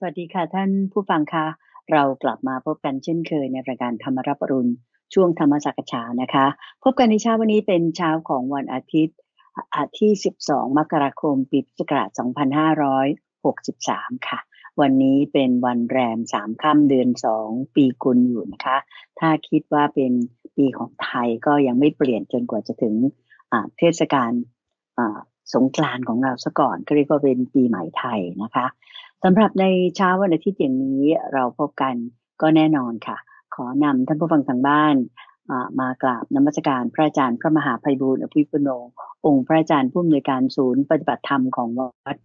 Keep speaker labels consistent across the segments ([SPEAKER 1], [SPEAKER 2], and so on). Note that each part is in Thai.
[SPEAKER 1] สวัสดีค่ะท่านผู้ฟังคะเรากลับมาพบกันเช่นเคยในรายการธรรมรับรุณ ช่วงธรรมสักชานะคะ พบกันในเช้าวันนี้เป็นเช้าของวันอาทิตย์อาทิตี่12มกราคมปีพุทธศักราช2563ค่ะ วันนี้เป็นวันแรม3ค่ำเดือน 2 ปีกุลอยู่นะคะถ้าคิดว่าเป็นปีของไทยก็ยังไม่เปลี่ยนจนกว่าจะถึงเทศกาลสงกรานของเราซะก่อน ก็เรียกว่าเป็นปีใหม่ไทยนะคะสำหรับในเช้าวันอาทิตย์อย่างนี้เราพบกันก็แน่นอนค่ะ ขอนำท่านผู้ฟังทางบ้านมากราบนมัสการพระอาจารย์พระมหาภัยบูลอภิปุโนองค์พระอาจารย์ผู้อำนวยการศูนย์ปฏิบัติธรรมของวัด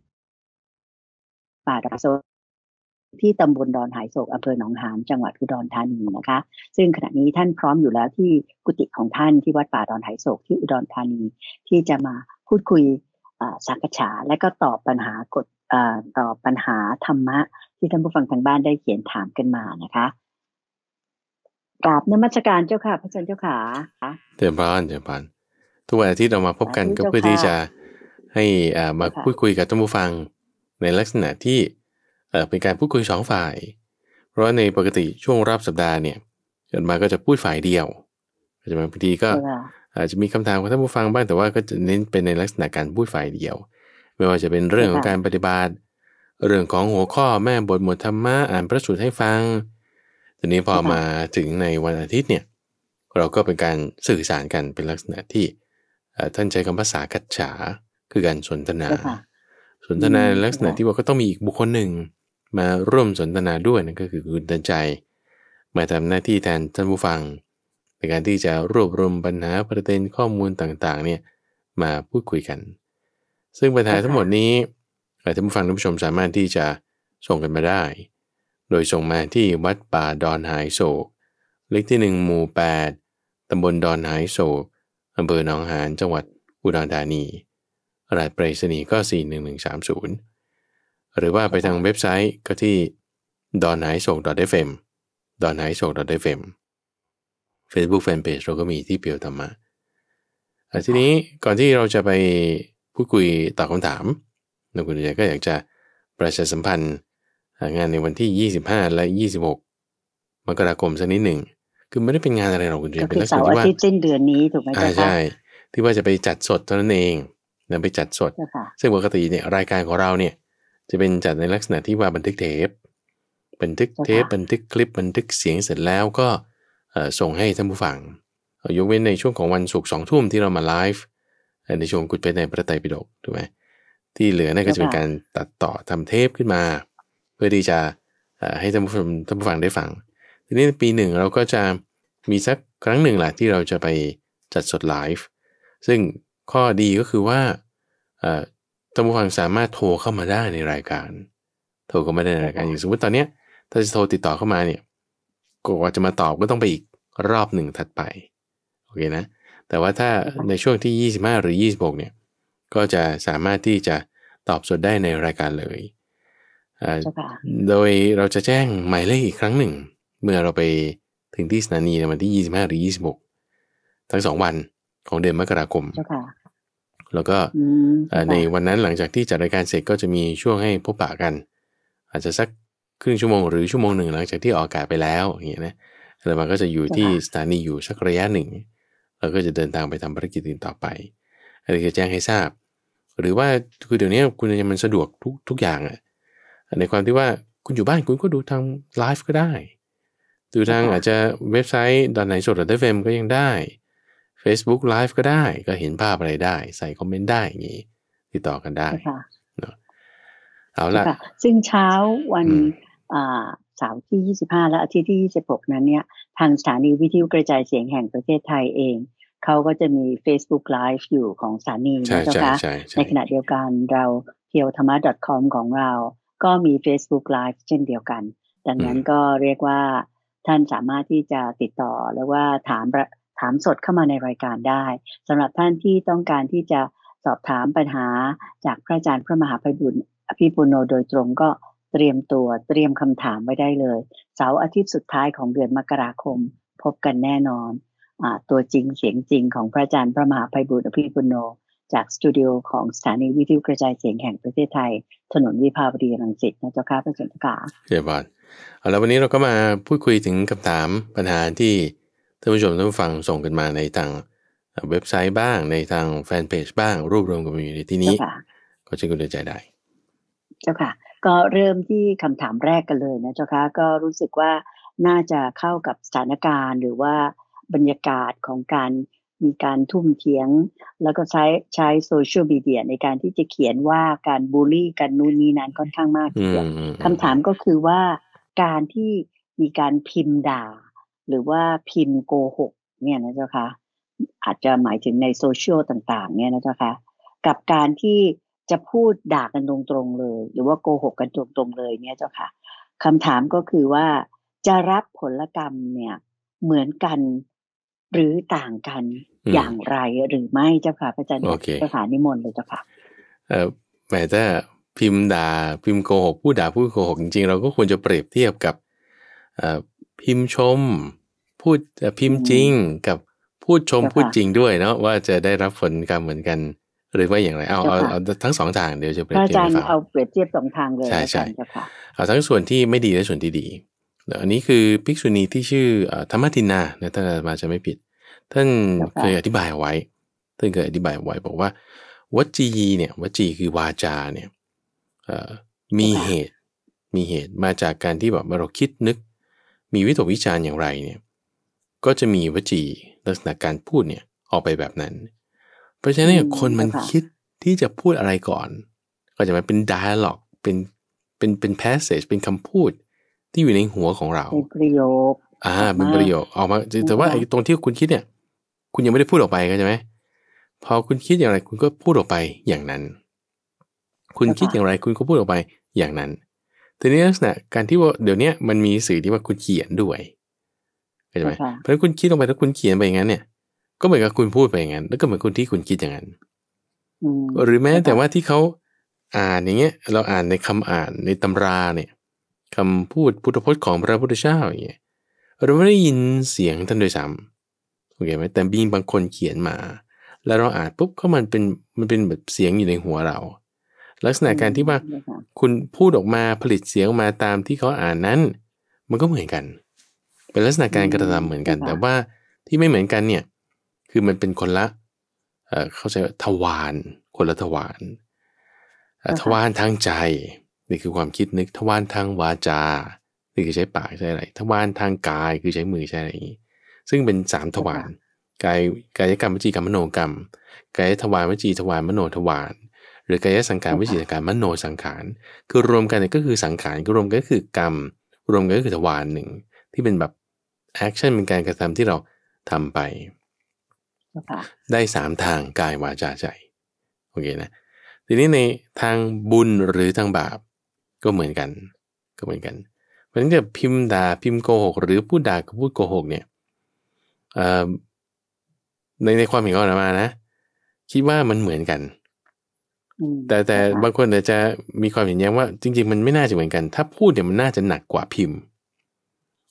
[SPEAKER 1] ป่าดาโซที่ตำบลดอนหายโศกอำเภอหนองหานจังหวัดอุดรธานีนะคะ ซึ่งขณะนี้ท่านพร้อมอยู่แล้วที่กุฏิของท่านที่วัดป่าดอนหายโศกที่อุดรธานีที่จะมาพูดคุยสักฉาและก็ตอบปัญหากฎต่อปัญหาธรรมะที่ท่านผู้ฟังทางบ้านได้เขียนถามกันมานะคะกราบนมัสการเจ้าค่ะพระอาจารย์เจ้าค่ะ
[SPEAKER 2] เจ้าบ้านเจ้าบ้านทุกวันอาทิตย์เรามาพบกันก็เพื่อที่จะให้มาพูดคุยกับท่านผู้ฟังในลักษณะที่เป็นการพูดคุยสองฝ่าย เพราะในปกติช่วงรอบสัปดาห์เนี่ยเกิดมาก็จะพูดฝ่ายเดียวอาจจะบางทีก็ อาจจะมีคำถามของท่านผู้ฟังบ้างแต่ว่าก็จะเน้นเป็นในลักษณะการพูดฝ่ายเดียวไม่ว่าจะเป็นเรื่องของการปฏิบัติ เรื่องของหัวข้อแม่บทหมวดธรรมะ อ่านพระสูตรให้ฟังทีนี้พอมาถึงในวันอาทิตย์เนี่ยเราก็เป็นการสื่อสารกันเป็นลักษณะที่ท่านใช้คำภาษากัจฉาคือการสนทนา สนทนาลักษณะที่ว่าก็ต้องมีอีกบุคคลหนึ่ง มาร่วมสนทนาด้วยนั่นก็คือคุณตันใจ มาทำหน้าที่แทนท่านผู้ฟังในการที่จะรวบรวมปัญหาประเด็นข้อมูลต่างๆเนี่ยมาพูดคุยกันซึ่งปัญหาทั้งหมดนี้ท่านผู้ฟังท่านผู้ชมสามารถที่จะส่งกันมาได้ โดยส่งมาที่วัดป่าดอนหายโศกเลขที่1หมู่ 8ตำบลดอนหายโศกอำเภอหนองหานจังหวัดอุดรธานีรหัสไปรษณีย์ก็ 41130 หรือว่าไปทางเว็บไซต์ก็ที่ดอนหายโศก .fm ดอนหายโศก .fm Facebook Fanpage เราก็มีที่เปียวธรรมะทีนี้ก่อนที่เราจะไปพูดคุยตอบคำถามนคุณใหญ่ก็อยากจะประชาสัมพันธ์ งานในวันที่ 25 และ 26 มกราคมสักนิดหนึ่ง คือไม่ได้เป็นงานอะไร หรอกคุณเนเป็นลักษณะที่ว่า
[SPEAKER 1] สิ้นเดือนนี้ ถูกไหมคะ ใช่
[SPEAKER 2] ที่ว่าจะไปจัดสดเท่านั้นเองนะไปจัดสด ซึ่งปกติเนี่ยรายการของเราเนี่ยจะเป็นจัดในลักษณะที่ว่าบันทึกเทป บันทึกเทป บันทึกคลิป บันทึกเสียงเสร็จแล้วก็ส่งให้ท่านผู้ฟัง ยกเว้นในช่วงของวันศุกร์สองทุ่มที่เรามาไลฟ์ในช่วงกุดเพชรในพระไตรปิฎกถูกไหมที่เหลือนั่นก็จะเป็นการตัดต่อทำเทปขึ้นมา เพื่อที่จะให้ท่านผู้ชมท่านผู้ฟังได้ฟังทีนี้ปีหนึ่งเราก็จะมีสักครั้งหนึ่งแหละที่เราจะไปจัดสดไลฟ์ซึ่งข้อดีก็คือว่าท่านผู้ฟังสามารถโทรเข้ามาได้ในรายการ โทรเข้ามาได้ในรายการอย่างสมมติตอนเนี้ยถ้าจะโทรติดต่อเข้ามาเนี่ยกว่าจะมาตอบก็ต้องไปอีกรอบหนึ่งถัดไปโอเคนะแต่ว่าถ้าในช่วงที่ 25 หรือ 26 เนี่ย ก็จะสามารถที่จะตอบสดได้ในรายการเลย โดยเราจะแจ้งหมายเลขอีกครั้งหนึ่ง เมื่อเราไปถึงที่สถานีในวันที่25 หรือ 26 ทั้งสองวันของเดือนมกราคมแล้วก็ในวันนั้นหลังจากที่จัดรายการเสร็จก็จะมีช่วงให้พบปะกัน อาจจะสักครึ่งชั่วโมงหรือชั่วโมงหนึ่งหลังจากที่ออกอากาศไปแล้วอย่างเงี้ยนะ แล้วมันก็จะอยู่ที่สถานีอยู่สักระยะหนึ่งเราก็จะเดินทางไปทำภารกิจอื่นต่อไปอะไรจะแจ้งให้ทราบ หรือว่าคือเดี๋ยวนี้คุณมันสะดวกทุกทุกอย่างอะในความที่ว่าคุณอยู่บ้านคุณก็ดูทางไลฟ์ก็ได้ ดูทางอาจจะเว็บไซต์ตอนไหนสดหรือไ้เฟมก็ยังได้ Facebook Live ก็ได้ ก็เห็นภาพอะไรได้ ใส่คอมเมนต์ได้อย่างนี้ ติดต่อกันได้เอา
[SPEAKER 3] ละ
[SPEAKER 1] ซึ่งเช้าวันเสาร์ที่25และอาทิตย์ที่26นั้นเนี่ยทางสถานีวิทยุกระจายเสียงแห่งประเทศไทยเอง เขาก็จะมี Facebook Live อยู่ของสถานีนะเจ้าคะในขณะเดียวกันเราเทียวธรรมะ .com ของเราก็มี Facebook Live เช่นเดียวกัน ดังนั้นก็เรียกว่าท่านสามารถที่จะติดต่อแล้วว่าถามถามสดเข้ามาในรายการได้สำหรับท่านที่ต้องการที่จะสอบถามปัญหา จากพระอาจารย์พระมหาภัยบุญอภิปุโนโดยตรงก็เตรียมตัวเตรียมคำถามไว้ได้เลยเสาร์อาทิตย์สุดท้ายของเดือนมกราคมพบกันแน่นอนอตัวจริงเสียงจริง ของพระอาจารย์พระมหาภัยบุตรอภิปุโน จากสตูดิโอของสถานีวิทยุกระจายเสียงแห่งประเทศไทยถนนวิภาวดีรังสิตนะเจ้าค่ะพระเจ้าค่ะ
[SPEAKER 2] เจ้าบอลเอาละวันนี้เราก็มาพูดคุยถึงคำถามปัญหาที่ท่านผู้ชมท่านผู้ฟังส่งกันมาในทางเว็บไซต์บ้างในทางแฟนเพจบ้างรวบรวมกันอยู่ในที่นี้ก็ชะวกันใจได้
[SPEAKER 1] เจ้าค่ะก็เริ่มที่คำถามแรกกันเลยนะเจ้าคะก็รู้สึกว่าน่าจะเข้ากับสถานการณ์ หรือว่าบรรยากาศของการมีการทุ่มเทียง แล้วก็ใช้ใช้โซเชียลมีเดียในการที่จะเขียนว่าการบูลลี่ กันนู่นนี่นั้นค่อนข้างมากท
[SPEAKER 3] ีเดียวคำถาม
[SPEAKER 1] ก็คือว่าการที่มีการพิมพ์ด่า หรือว่าพิมพ์โกหกเนี่ยนะเจ้าคะอาจจะหมายถึงในโซเชียลต่างๆเนี่ยนะเจ้าคะกับการที่จะพูดด่ากันตรงๆเลย หรือว่าโกหกกันตรงๆเลยเนี่ยเจ้าค่ะคำถามก็คือว่าจะรับผลกรรมเนี่ยเหมือนกัน หรือต่างกันอย่างไรหรือไม่เจ้าค่ะพระอาจารย์เจ้าค่ะนิมนต์เลยเจ้าค่ะ
[SPEAKER 2] เออแม้แตพิมพ์ด่าพิมพ์โกหกพูดด่าพูดโกหก จริงๆเราก็ควรจะเปรียบเทียบกับพิมพ์ชมพูดพิมพ์จริงกับพูดชมพูดจริงด้วยเนาะว่าจะได้รับผลกรรมเหมือนกันหรือว่าอย่างไรเอาเอาเอาทั้งสองทางเดี๋ยวจะเปรียบเทียบกันเอ
[SPEAKER 1] าเปรียบเทียบสองทางเลย ใช่ใช่ค่ะ
[SPEAKER 2] เอาทั้งส่วนที่ไม่ดีและส่วนที่ดี อันนี้คือภิกษุณีที่ชื่อธรรมตินานะท่านมาจะไม่ผิด ท่านเคยอธิบายไว้ ท่านเคยอธิบายไว้บอกว่าวัจีเนี่ยวัจีคือวาจาเนี่ยมีเหตุมีเหตุมาจากการที่แบบเราคิดนึก มีวิตกวิจารณ์อย่างไรเนี่ยก็จะมีวจีลักษณะการพูดเนี่ยออกไปแบบนั้นเพราะฉะนั้นคนมันคิดที่จะพูดอะไรก่อน ก็จะมาเป็น dialogue เป็น เป็น เป็น passage เป็นคำพูดที่อยู่ในหัวของเราเ
[SPEAKER 1] ป็นประโยค
[SPEAKER 2] อ่าเป็นประโยคออกมาแต่ว่าไอ้ตรงที่คุณคิดเนี่ย คุณยังไม่ได้พูดออกไปก็ใช่ไหมพอคุณคิดอย่างไรคุณก็พูดออกไปอย่างนั้น คุณคิดอย่างไร คุณก็พูดออกไปอย่างนั้นทีนี้ลักษณะการที่ว่าเดี๋ยวนี้มันมีสื่อที่ว่าคุณเขียนด้วยเข้าใจไหมเพราะคุณคิดลงไปแล้วคุณเขียนไปอย่างนั้นเนี่ยก็เหมือนกับคุณพูดไปอย่างนั้นแล้วก็เหมือนคุณที่คุณคิดอย่างนั้นหรือแม้แต่ว่าที่เขาอ่านอย่างเงี้ย เราอ่านในคำอ่านในตำราเนี่ย คำพูดพุทธพจน์ของพระพุทธเจ้าอย่างเงี้ยเราไม่ได้ยินเสียงท่านโดยซ้ำโอเคไหมแต่บีบางคนเขียนมา แล้วเราอ่านปุ๊บก็มันเป็นมันเป็นแบบเสียงอยู่ในหัวเรา ลักษณะการที่ว่าคุณพูดออกมาผลิตเสียงมาตามที่เขาอ่านนั้น มันก็เหมือนกัน เป็นลักษณะการกระทำเหมือนกัน แต่ว่าที่ไม่เหมือนกันเนี่ยคือมันเป็นคนละเข้าใจทวาร คนละ ทวาร ทวารทางใจนี่คือความคิดนึกทวารทางวาจา นี่คือใช้ปากใช้อะไร ทวารทางกายคือใช้มือใช้อะไรอย่างนี้ซึ่งเป็นสามทวาร กายกายกรรมวจีกรรมมโนกรรม กายทวารวจีทวารมโนทวารหรือกายสังขารวิจังขารมโนสังขาร คือรวมกันเนี่ยก็คือสังขารก็รวมกันก็คือกรรม รวมกันก็คือทวารหนึ่งที่เป็นแบบแอคชั่นเป็นการกระทำที่เราทำไปได้สามทางกายวาจาใจ โอเคนะทีนี้ในทางบุญหรือทางบาปก็เหมือนกัน ก็เหมือนกันเพราะฉะนั้นจะพิมพ์ด่าพิมพ์โกหกหรือพูดด่ากับพูดโกหกเนี่ยในในความเห็นของเรามานะ คิดว่ามันเหมือนกัน แต่แต่บางคนอาจจะมีความเห็นแย้งว่าจริง ๆ มันไม่น่าจะเหมือนกันถ้าพูดเนี่ยมันน่าจะหนักกว่าพิมพ์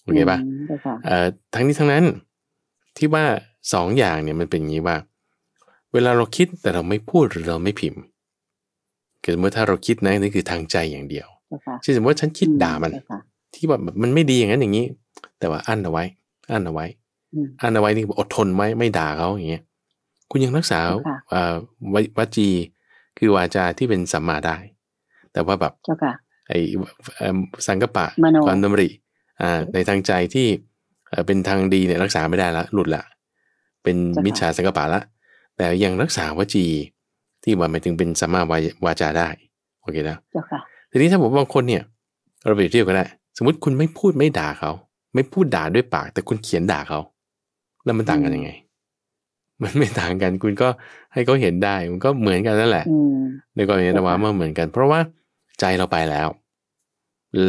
[SPEAKER 2] โอเคปะ่ะทั้งนี้ทั้งนั้นที่ว่า2ออย่างเนี่ยมันเป็นอย่างนี้ว่า เวลาเราคิดแต่เราไม่พูดหรือเราไม่พิมพ์เกิดเมื่อถ้าเราคิดนะนี่คือทางใจอย่างเดียวเช่นสมมติว่าฉันคิดด่ามันที่แบบมันไม่ดีอย่างนั้นอย่างนี้ แต่ว่าอั้นเอาไว้อั้นเอาไว้อั้นเอาไว้นี่อดทนไว้ไม่ด่าเขาอย่างเงี้ยคุณยังรักษาวัจีคือวาจาที่เป็นสัมมาได้ แต่ว่าแบบไอ้สังกปะความดำริในทางใจที่เป็นทางดีเนี่ยรักษาไม่ได้ละหลุดละเป็นมิจฉาสังกปะละ แต่ยังรักษาวจี ที่ว่าหมายถึงเป็นสัมมาวาจาได้ โอเคนะทีนี้ถ้าผมบางคนเนี่ยเราไปเที่ยวกันได้สมมติคุณไม่พูดไม่ด่าเขาไม่พูดด่าด้วยปาก แต่คุณเขียนด่าเขาแล้วมันต่างกันยังไง มันไม่ต่างกัน คุณก็ให้เขาเห็นได้มันก็เหมือนกันนั่นแหละในกรณีนะว่ามันเหมือนกัน เพราะว่าใจเราไปแล้ว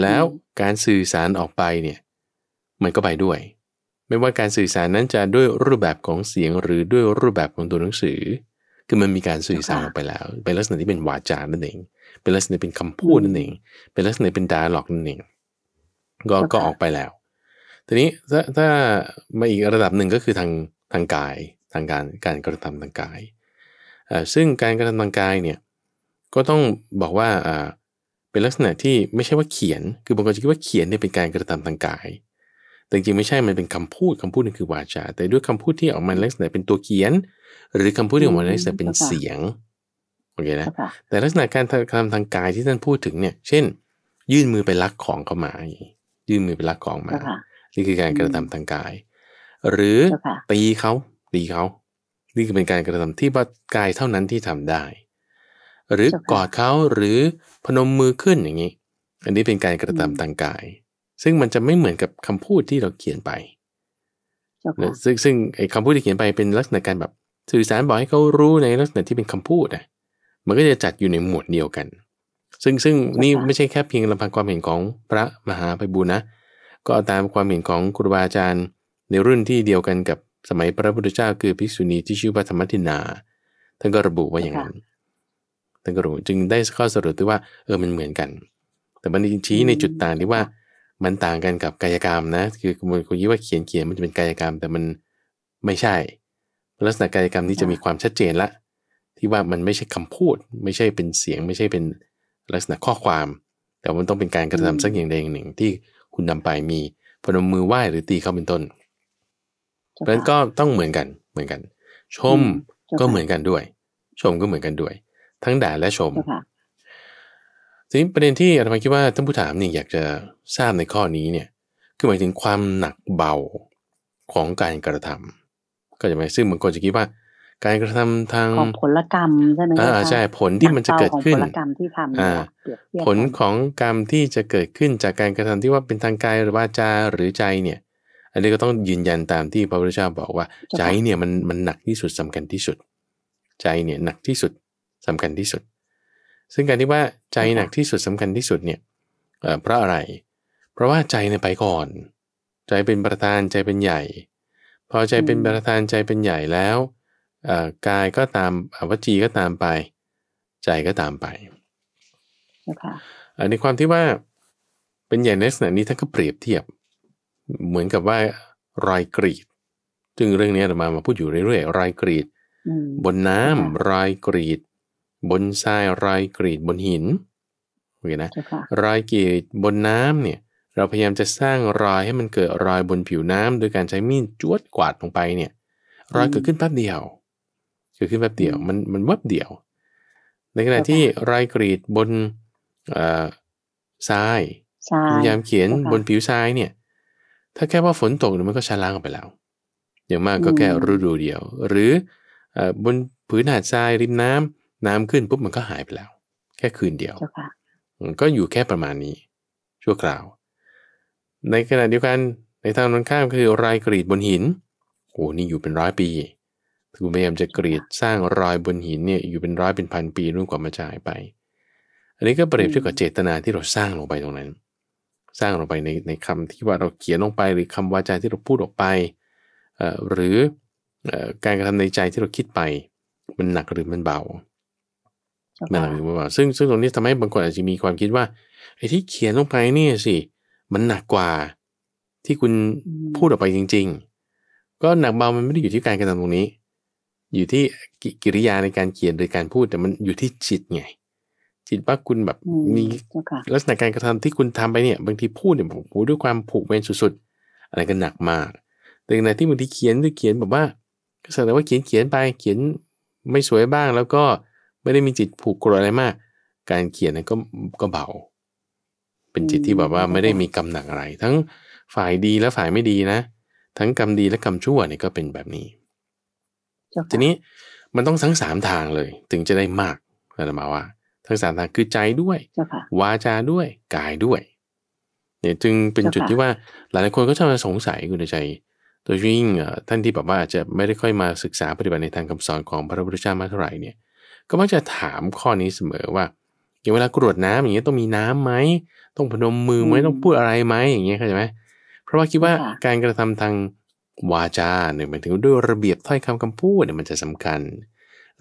[SPEAKER 2] แล้วการสื่อสารออกไปเนี่ยมันก็ไปด้วย ไม่ว่าการสื่อสารนั้นจะด้วยรูปแบบของเสียงหรือด้วยรูปแบบของตัวหนังสือ คือมันมีการสื่อสารออกไปแล้ว เป็นลักษณะที่เป็นวาจานั่นเองเป็นลักษณะเป็นคำพูดนั่นเองเป็นลักษณะเป็นดาร์ล็อกนั่นเองก็ก็ออกไปแล้ว ทีนี้ถ้าถ้ามาอีกระดับหนึ่งก็คือทางทางกายทางการการกระทำทางกายซึ่งการกระทำทางกายเนี่ยก็ต้องบอกว่าเป็นลักษณะที่ไม่ใช่ว่าเขียนคือบางคนจะคิดว่าเขียนเนี่ยเป็นการกระทำทางกายแต่จริงไม่ใช่ มันเป็นคำพูดคำพูดน่นคือวาจา แต่ด้วยคำพูดที่ออกมาลักษณะเป็นตัวเขียน หรือคำพูดที่ออกมาลักษณะเป็นเสียง โอเคนะแต่ลักษณะการทำทางกายที่ท่านพูดถึงเนี่ย เช่น ยื่นมือไปลักของเข้ามายื่นมือไปลักของมา นี่คือการกระทำทางกาย หรือตีเขาตีเขา นี่คือเป็นการกระทำที่ว่ากายเท่านั้นที่ทำได้ หรือกอดเขาหรือพนมมือขึ้นอย่างนี้ อันนี้เป็นการกระทำทางกายซึ่งมันจะไม่เหมือนกับคำพูดที่เราเขียนไป ซึ่งซึ่งไอ้คำพูดที่เขียนไปเป็นลักษณะการแบบ สื่อสารบอกให้เขารู้ในลักษณะที่เป็นคำพูดอ่ะ มันก็จะจัดอยู่ในหมวดเดียวกัน ซึ่งซึ่งนี่ไม่ใช่แค่เพียงลำพังความเห็นของพระมหาไปบูนะ ก็เอาตามความเห็นของครูบาอาจารย์ในรุ่นที่เดียวกันกับสมัยพระพุทธเจ้าคือภิกษุณีที่ชื่อว่าธรรมทินา ท่านก็ระบุว่าอย่างนั้น ท่านก็รู้จึงได้ข้อสรุปที่ว่าเออมันเหมือนกัน แต่มันชี้ในจุดต่างที่ว่ามันต่างกันกับกายกรรมนะ คือคุณคุณยิ่ว่าเขียนเขียนมันจะเป็นกายกรรม แต่มันไม่ใช่ ลักษณะกายกรรมนี้จะมีความชัดเจนละที่ว่ามันไม่ใช่คำพูด ไม่ใช่เป็นเสียง ไม่ใช่เป็นลักษณะข้อความ แต่มันต้องเป็นการกระทำสักอย่างใดอย่างหนึ่งที่คุณนำไปมีพนมมือไหว้หรือตีเข้าเป็นต้นเพราะนั้นก็ต้องเหมือนกันเหมือนกัน ชมก็เหมือนกันด้วยชมก็เหมือนกันด้วย ทั้งด่าและชมทีนี้ประเด็นที่อาจารย์คิดว่าท่านผู้ถามนี่อยากจะทราบในข้อนี้เนี่ยคือหมายถึงความหนักเบาของการกระทำ ก็จะหมายซึ่งบางคนจะคิดว่า การกระทำทางของผ
[SPEAKER 1] ลกรรมใช่ไหมอ่าใช่ผลที่มันจะเกิดขึ้นผลกรรมที่ทำผล
[SPEAKER 2] ของกรรมที่จะเกิดขึ้นจากการกระทำที่ว่าเป็นทางกายหรือว่าจาหรือใจเนี่ย อันนี้ก็ต้องยืนยันตามที่พระพุทธเจ้าบอกว่า ใจเนี่ยมันมันหนักที่สุดสำคัญที่สุดใจเนี่ยหนักที่สุดสำคัญที่สุดซึ่งการที่ว่าใจหนักที่สุดสำคัญที่สุดเนี่ยเพราะอะไร เพราะว่าใจเนี่ยไปก่อน ใจเป็นประธานใจเป็นใหญ่ พอใจเป็นประธานใจเป็นใหญ่แล้วกายก็ตามวจีก็ตามไป ใจก็ตามไป ในความที่ว่าเป็นใหญ่ในลักษณะนี้ท่านก็เปรียบเทียบเหมือนกับว่ารอยกรีดจึงเรื่องนี้เรามามาพูดอยู่เรื่อยๆรอยกรีดบนน้ำรอยกรีดบนทรายรอยกรีดบนหินโอเคนะรอยกรีดบนน้ำเนี่ย เราพยายามจะสร้าง รอยให้มันเกิดรอยบนผิวน้ำ โดยการใช้มีดจวดกวาดลงไปเนี่ย รอยเกิดขึ้นแป๊บเดียวเกิดขึ้นแป๊บเดียว มันมันวับเดียว ในขณะที่ รอยกรีดบนทราย
[SPEAKER 4] พยายามเขียนบนผ
[SPEAKER 2] ิวทรายเนี่ย ถ้าแค่ว่าฝนตกมันก็ชะล้างออกไปแล้วอย่างมากก็แค่ฤดูเดียว หรือ บนผืนหาดทรายริมน้ำน้ำขึ้นปุ๊บมันก็หายไปแล้ว แค่คืนเดียวก็อยู่แค่ประมาณนี้ ชั่วคราว ในขณะเดียวกัน ในทางตรงข้ามคือรอยกรีดบนหิน โอ้นี่อยู่เป็นร้อยปีคือพยายามจะกรีดสร้างรอยบนหินเนี่ยอยู่เป็นร้อยเป็นพัน ปีรุ่นกว่ามาจ่ายไป อันนี้ก็เปรียบเทียบกับเจตนาที่เราสร้างลงไปตรงนั้น สร้างลงไปในในคำที่ว่าเราเขียนลงไป หรือคำวาจาที่เราพูดออกไปหรือการกระทำในใจที่เราคิดไป มันหนักหรือมันเบานั่นแหละคือว่าซึ่งซึ่งตรงนี้ทำให้บางคนอาจจะมีความคิดว่า ไอ้ที่เขียนลงไปนี่สิมันหนักกว่าที่คุณพูดออกไปจริง ๆ ก็หนักเบามันไม่ได้อยู่ที่การกระทำตรงนี้ อยู่ที่กิริยาในการเขียนหรือการพูดแต่มันอยู่ที่จิตไงจิตว่าคุณแบบมีลักษณะการกระทำที่คุณทำไปเนี่ยบางทีพูดเนี่ยผมด้วยความผูกเวรสุดๆอะไรก็หนักมาก แต่ในที่บางทีเขียนหรือเขียนแบบว่าก็แสดงว่าเขียนเขียนไปเขียนไม่สวยบ้างแล้วก็ไม่ได้มีจิตผูกโกรธอะไรมาก การเขียนนั้นก็ก็เบา เป็นจิตที่แบบว่าไม่ได้มีกำหนักอะไร ทั้งฝ่ายดีและฝ่ายไม่ดีนะทั้งกรรมดีและกรรมชั่วเนี่ยก็เป็นแบบนี้ ทีนี้มันต้องทั้งสามทางเลยถึงจะได้มากอาตมาว่า ทั้งสามทางคือใจด้วย วาจาด้วย กายด้วยเนี่ยจึงเป็นจุดที่ว่า หลายคนก็ชอบสงสัยคุณใจโดยยิ่งท่านที่แบบว่าจะไม่ได้ค่อยมาศึกษาปฏิบัติในทางคำสอนของพระพุทธเจ้ามาเท่าไหร่เนี่ยก็มักจะถามข้อนี้เสมอว่าอย่างเวลากรวดน้ำอย่างเงี้ยต้องมีน้ํำไหมต้องพนมมือไหมต้องพูดอะไรไหมอย่างเงี้ยเข้าใจไหมเพราะว่าคิดว่าการกระทำทางวาจาเนี่ยหมายถึงด้วยระเบียบถ้อยคำคำพูดเนี่ยมันจะสำคัญ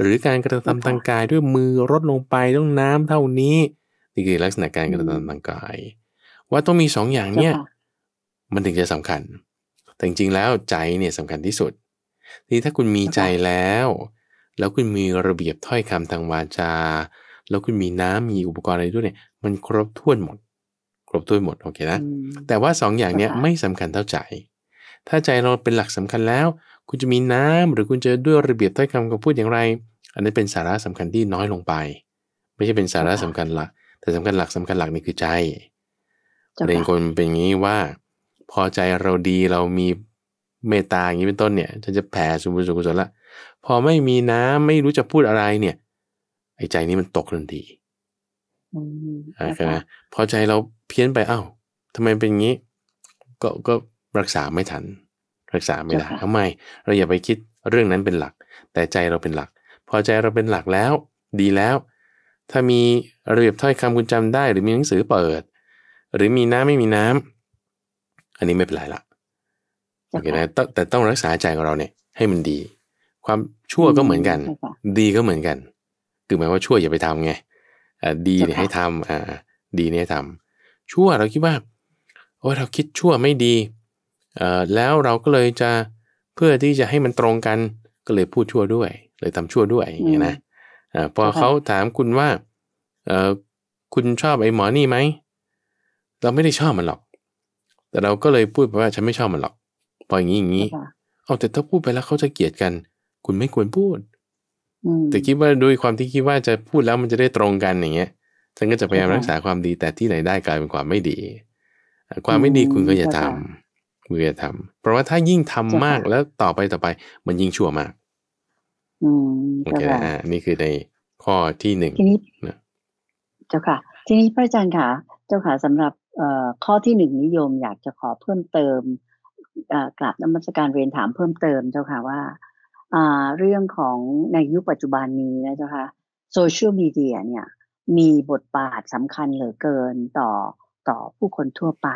[SPEAKER 2] หรือการกระทำทางกายด้วยมือลดลงไปต้องน้ำเท่านี้นี่คือลักษณะการกระทำทางกาย ว่าต้องมีสองอย่างเนี่ย มันถึงจะสำคัญ แต่จริงๆแล้วใจเนี่ยสำคัญที่สุดนี่ถ้าคุณมีใจแล้วแล้วคุณมีระเบียบถ้อยคำทางวาจาแล้วคุณมีน้ำมีอุปกรณ์อะไรด้วยเนี่ยมันครบถ้วนหมด ครบถ้วนหมดโอเคนะ แต่ว่า2ออย่างเนี้ยไม่สำคัญเท่าใจ ถ้าใจเราเป็นหลักสำคัญแล้ว คุณจะมีน้ำหรือคุณจะด้วยระเบียบถ้อยคำคำพูดอย่างไร อันนี้เป็นสาระสำคัญที่น้อยลงไป ไม่ใช่เป็นสาระสำคัญหลักแต่สำคัญหลักสำคัญหลักนี่คือใจเรเดนคนเป็นอย่างนี้ว่า พอใจเราดีเรามีเมตตาอย่างนี้เป็นต้นเนี่ยฉันจะแผ่ส่วนบุญส่วนุศลละพอไม่มีน้ำไม่รู้จะพูดอะไรเนี่ยไอ้ใจนี้มันตกทันทีอ่าครับพอใจเราเพี้ยนไปอ้าวทำไมเป็นงี้ ก็ก็รักษาไม่ทัน รักษาไม่ได้ทำไมเราอย่าไปคิด เรื่องนั้นเป็นหลัก แต่ใจเราเป็นหลัก พอใจเราเป็นหลักแล้ว ดีแล้ว ถ้ามีระเบียบถ้อยคำคุณจำได้ หรือมีหนังสือเปิด หรือมีน้ำไม่มีน้ำอันนี้ไม่เป็นไรละโอเคนะแต่ต้องรักษาใจของเราเนี่ยให้มันดีความชั่วก็เหมือนกัน ดีก็เหมือนกัน คือหมายว่าชั่วอย่าไปทำไงดีเนี่ยให้ทำดีเนี่ยทำชั่วเราคิดว่าโอ้เราคิดชั่วไม่ดีแล้วเราก็เลยจะเพื่อที่จะให้มันตรงกันก็เลยพูดชั่วด้วย เลยทำชั่วด้วยอย่างเงี้ยนะพอเขาถามคุณว่าเอคุณชอบไอ้หมอนี่ไหม เราไม่ได้ชอบมันหรอก แต่เราก็เลยพูดไปว่าฉันไม่ชอบมันหรอกพออย่างนี้อย่างนี้เอาแต่ถ้าพูดไปแล้วเขาจะเกลียดกันคุณไม่ควรพูดแต่คิดว่าด้วยความที่คิดว่าจะพูดแล้วมันจะได้ตรงกันอย่างเงี้ยฉันก็จะพยายามรักษาความดีแต่ที่ไหนได้กลายเป็นความไม่ดีความไม่ดีคุณก็อย่าทำคุณอย่าทำเพราะว่าถ้ายิ่งทำมากแล้วต่อไปต่อไปมันยิ่งชั่วมากโอเคอ่านี่คือในข้อที่หนึ่งทีน
[SPEAKER 1] ี้เจ้าค่ะ ทีนี้พระอาจารย์ค่ะ เจ้าค่ะสำหรับเอ่อข้อที่หนึ่งนิยมอยากจะขอเพิ่มเติมกราบนมัสการเรียนถามเพิ่มเติมเจ้าค่ะว่าเรื่องของในยุคปัจจุบันนี้นะเจ้าคะโซเชียลมีเดียเนี่ยมีบทบาทสำคัญเหลือเกินต่อต่อผู้คนทั่วไป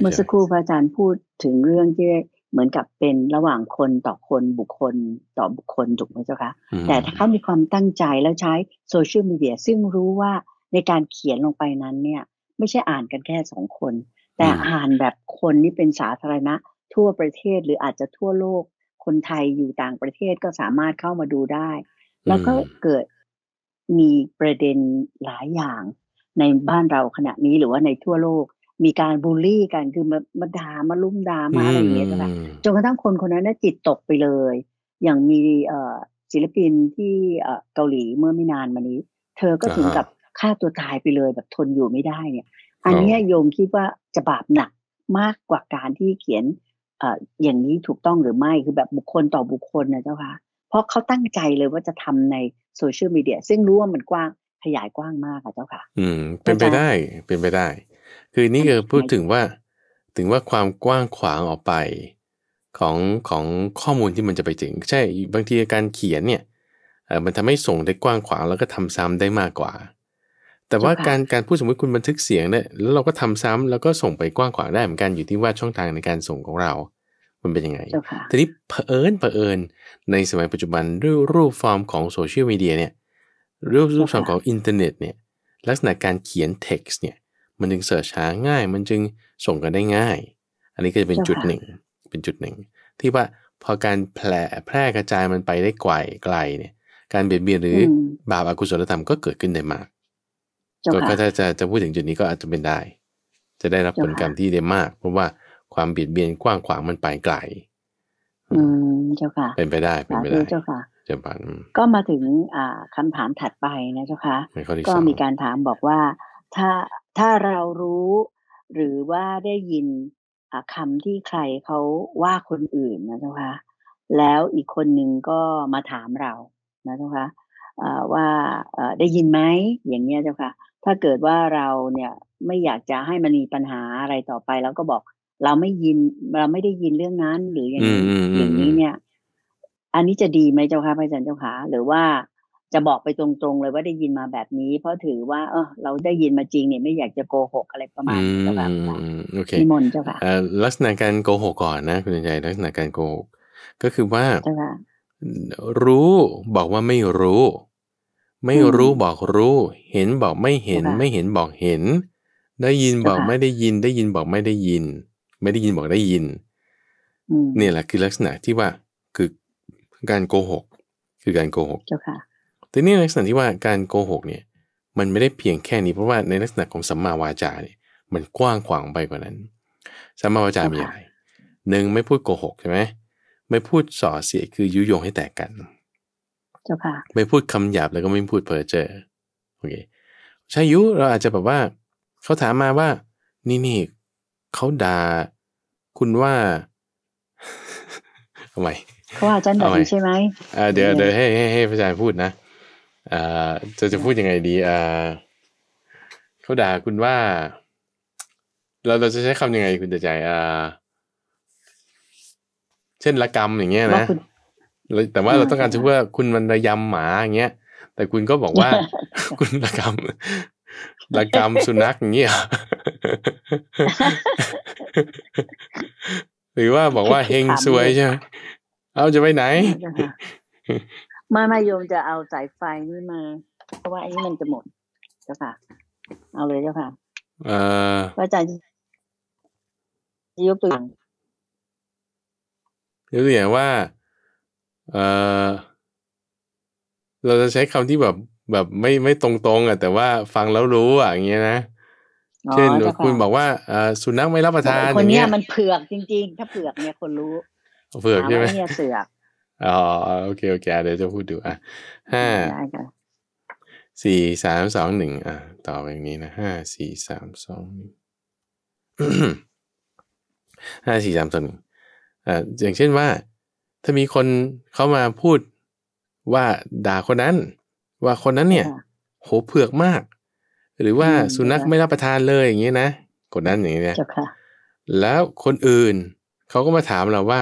[SPEAKER 1] เมื่อสักครู่พระอาจารย์พูดถึงเรื่องที่เหมือนกับเป็นระหว่างคนต่อคนบุคคลต่อบุคคลถูกไหมเจ้าคะ แต่ถ้าเขามีความตั้งใจแล้วใช้โซเชียลมีเดียซึ่งรู้ว่าในการเขียนลงไปนั้นเนี่ยไม่ใช่อ่านกันแค่สองคน แต่อ่านแบบคนนี่เป็นสาธารณะ ทั่วประเทศ หรืออาจจะทั่วโลกคนไทยอยู่ต่างประเทศก็สามารถเข้ามาดูได้ แล้วก็เกิดมีประเด็นหลายอย่างในบ้านเราขณะนี้หรือว่าในทั่วโลก มีการบูลลี่กันคือมามาด่ามาลุ่มด่ามาอะไรอย่างเงี้ยนะจนกระทั่งคนคนนั้นน่ะจิตตกไปเลย อย่างมีศิลปินที่เกาหลีเมื่อไม่นานมานี้ เธอก็ถึงกับฆ่าตัวตายไปเลยแบบทนอยู่ไม่ได้เนี่ย อันนี้โยมคิดว่าจะบาปหนักมากกว่าการที่เขียนอย่างนี้ถูกต้องหรือไม่คือแบบบุคคลต่อบุคคลนะเจ้าค่ะเพราะเขาตั้งใจเลยว่าจะทำในโซเชียลมีเดียซึ่งรู้ว่ามันกว้างขยายกว้างมากค่ะเจ้าค่ะ
[SPEAKER 2] อืมเป็นไปได้เป็นไปได้ คือนี่คือพูดถึงว่า ถึงว่าความกว้างขวางออกไป ของของข้อมูลที่มันจะไปถึง ใช่บางทีการเขียนเนี่ยเออมันทำให้ส่งได้กว้างขวางแล้วก็ทำซ้ำได้มากกว่าแต่ว่าการการพูดสมมติคุณบันทึกเสียงเนี่ยแล้วเราก็ทำซ้ำแล้วก็ส่งไปกว้างขวางได้เหมือนกันอยู่ที่ว่าช่องทางในการส่งของเรา มันเป็นยังไงทีนี้เผอิญเผอิญ ในสมัยปัจจุบันด้วยรูปฟอร์มของโซเชียลมีเดียเนี่ยรูปรูปฟอร์มของอินเทอร์เน็ตเนี่ยลักษณะการเขียนเท็กซ์เนี่ยมันจึงเสิร์ชหาง่าย มันจึงส่งกันได้ง่าย อันนี้ก็จะเป็นจุดหนึ่ง เป็นจุดหนึ่ง ที่ว่าพอการแพร่แพร่กระจายมันไปได้ไกลไกลเนี่ยการเบียดเบียนหรือบาปอกุศลธรรมก็เกิดขึ้นได้มากก็ถ้าจะจะพูดถึงจุดนี้ก็อาจจะเป็นได้ จะได้รับผลกรรมที่ได้มากเพราะว่าความเบียดเบียนกว้างขวางมันไปไกล
[SPEAKER 1] อืมเจ้าค่ะ
[SPEAKER 2] เป็นไปได้เป็นไปได้เจ้าค่ะ เจ้าปน
[SPEAKER 1] ก็มาถึงอ่าคำถามถัดไปนะเจ้าค่ะก็มีการถามบอกว่า ถ้าถ้าเรารู้หรือว่าได้ยินคำที่ใครเขาว่าคนอื่นนะเจ้าค่ะแล้วอีกคนหนึ่งก็มาถามเรานะเจ้าค่ะว่าได้ยินไหมอย่างเนี้ยเจ้าค่ะถ้าเกิดว่าเราเนี่ยไม่อยากจะให้มันมีปัญหาอะไรต่อไป แล้วก็บอก เราไม่ยินเราไม่ได้ยินเรื่องนั้นหรือ อย่างนี้อย่างนี้เนี่ย อันนี้จะดีไหมเจ้าค่ะพระอาจารย์เจ้าค่ะหรือว่าจะบอกไปตรงๆเลยว่าได้ยินมาแบบนี้ เพราะถือว่าเออเราได้ยินมาจริงเนี่ยไม่อยากจะโกหกอะไรประมา
[SPEAKER 2] ณนี้ก็แบบนิมนต์เจ้าค่ะลักษณะการโกหกก่อนนะ คุณใหญ่ลักษณะการโกหกก็คือว่ารู้บอกว่าไม่รู้ไม่รู้บอกรู้เห็นบอกไม่เห็น ไม่เห็นบอกเห็น ได้ยินบอกไม่ได้ยิน ได้ยินบอกไม่ได้ยิน ไม่ได้ยินบอกได้ยินเนี่ยแหละคือลักษณะที่ว่าคือการโกหกคือการโกหกเจ้าค่ะแต่นี่ลักษณะที่ว่าการโกหกเนี่ย มันไม่ได้เพียงแค่นี้เพราะว่าในลักษณะของสัมมาวาจาเนี่ยมันกว้างขวางไปกว่านั้นสัมมาวาจามีอะไรหนึ่งไม่พูดโกหกใช่ไหมไม่พูดส่อเสียคือยุยงให้แตกกันเจ้าค่ะไม่พูดคำหยาบแล้วก็ไม่พูดเพ้อเจ้อโอเคชายุเราอาจจะแบบว่า เขาถามมาว่า นี่นี่ เขาด่าคุณว่าทำไม
[SPEAKER 1] เขาว่าอาจันดแบบนี้ใช่ไหม
[SPEAKER 2] เดี๋ยวเดี๋ยวให้ให้ให้พระจารย์พูดนะออจะจะพูดยังไงดีออเขาด่าคุณว่า เราเราจะใช้คำยังไงคุณจะใจอ่าเช่นละกรรมอย่างเงี้ยนะแต่ว่าเราต้องการจะพว่าคุณมันระยำหมาอย่างเงี้ย แต่คุณก็บอกว่า คุณระกำระกำสุนัขอย่างเงี้ยหรือว่าบอกว่าเฮงสวยใช่ไหมเอาจะไปไหน
[SPEAKER 1] มามาโยมจะเอาสายไฟนี่มา เพราะว่าไอ้นี่มันจะหมดเจ้าค่ะ เอาเลยเจ้าค่ะเออพระอาจารย์ยกตัวอย่าง
[SPEAKER 2] ยกตัวอย่างว่าเออเราจะใช้คำที่แบบแบบไม่ไม่ตรงๆอ่ะ แต่ว่าฟังแล้วรู้อ่ะอย่างเงี้ยนะ
[SPEAKER 1] เช่นคุณบ
[SPEAKER 2] อกว่า สุนัขไม่รับประทาน คนเนี้ยม
[SPEAKER 1] ันเผือกจริง ๆ ถ้าเผือกเนี่ย คนรู้
[SPEAKER 2] เผือกใช่ไหมเนี่ยเสือกอ๋อโอเคโอเคเดี๋ยวจะพูดดูอ่ะห้าสี่สามสองหนึ่งอ่ะต่อไปนี้นะห้าสี่สามสองห้าสี่สามสองหนึ่งอ่าอย่างเช่นว่าถ้ามีคนเขามาพูดว่า ด่าคนนั้นว่าคนนั้นเนี่ย โหเผือกมาก หรือว่าสุนัขไม่รับประทานเลยอย่างนี้นะคนนั้นอย่างนี้นยแล้วคนอื่น เขาก็มาถามเราว่า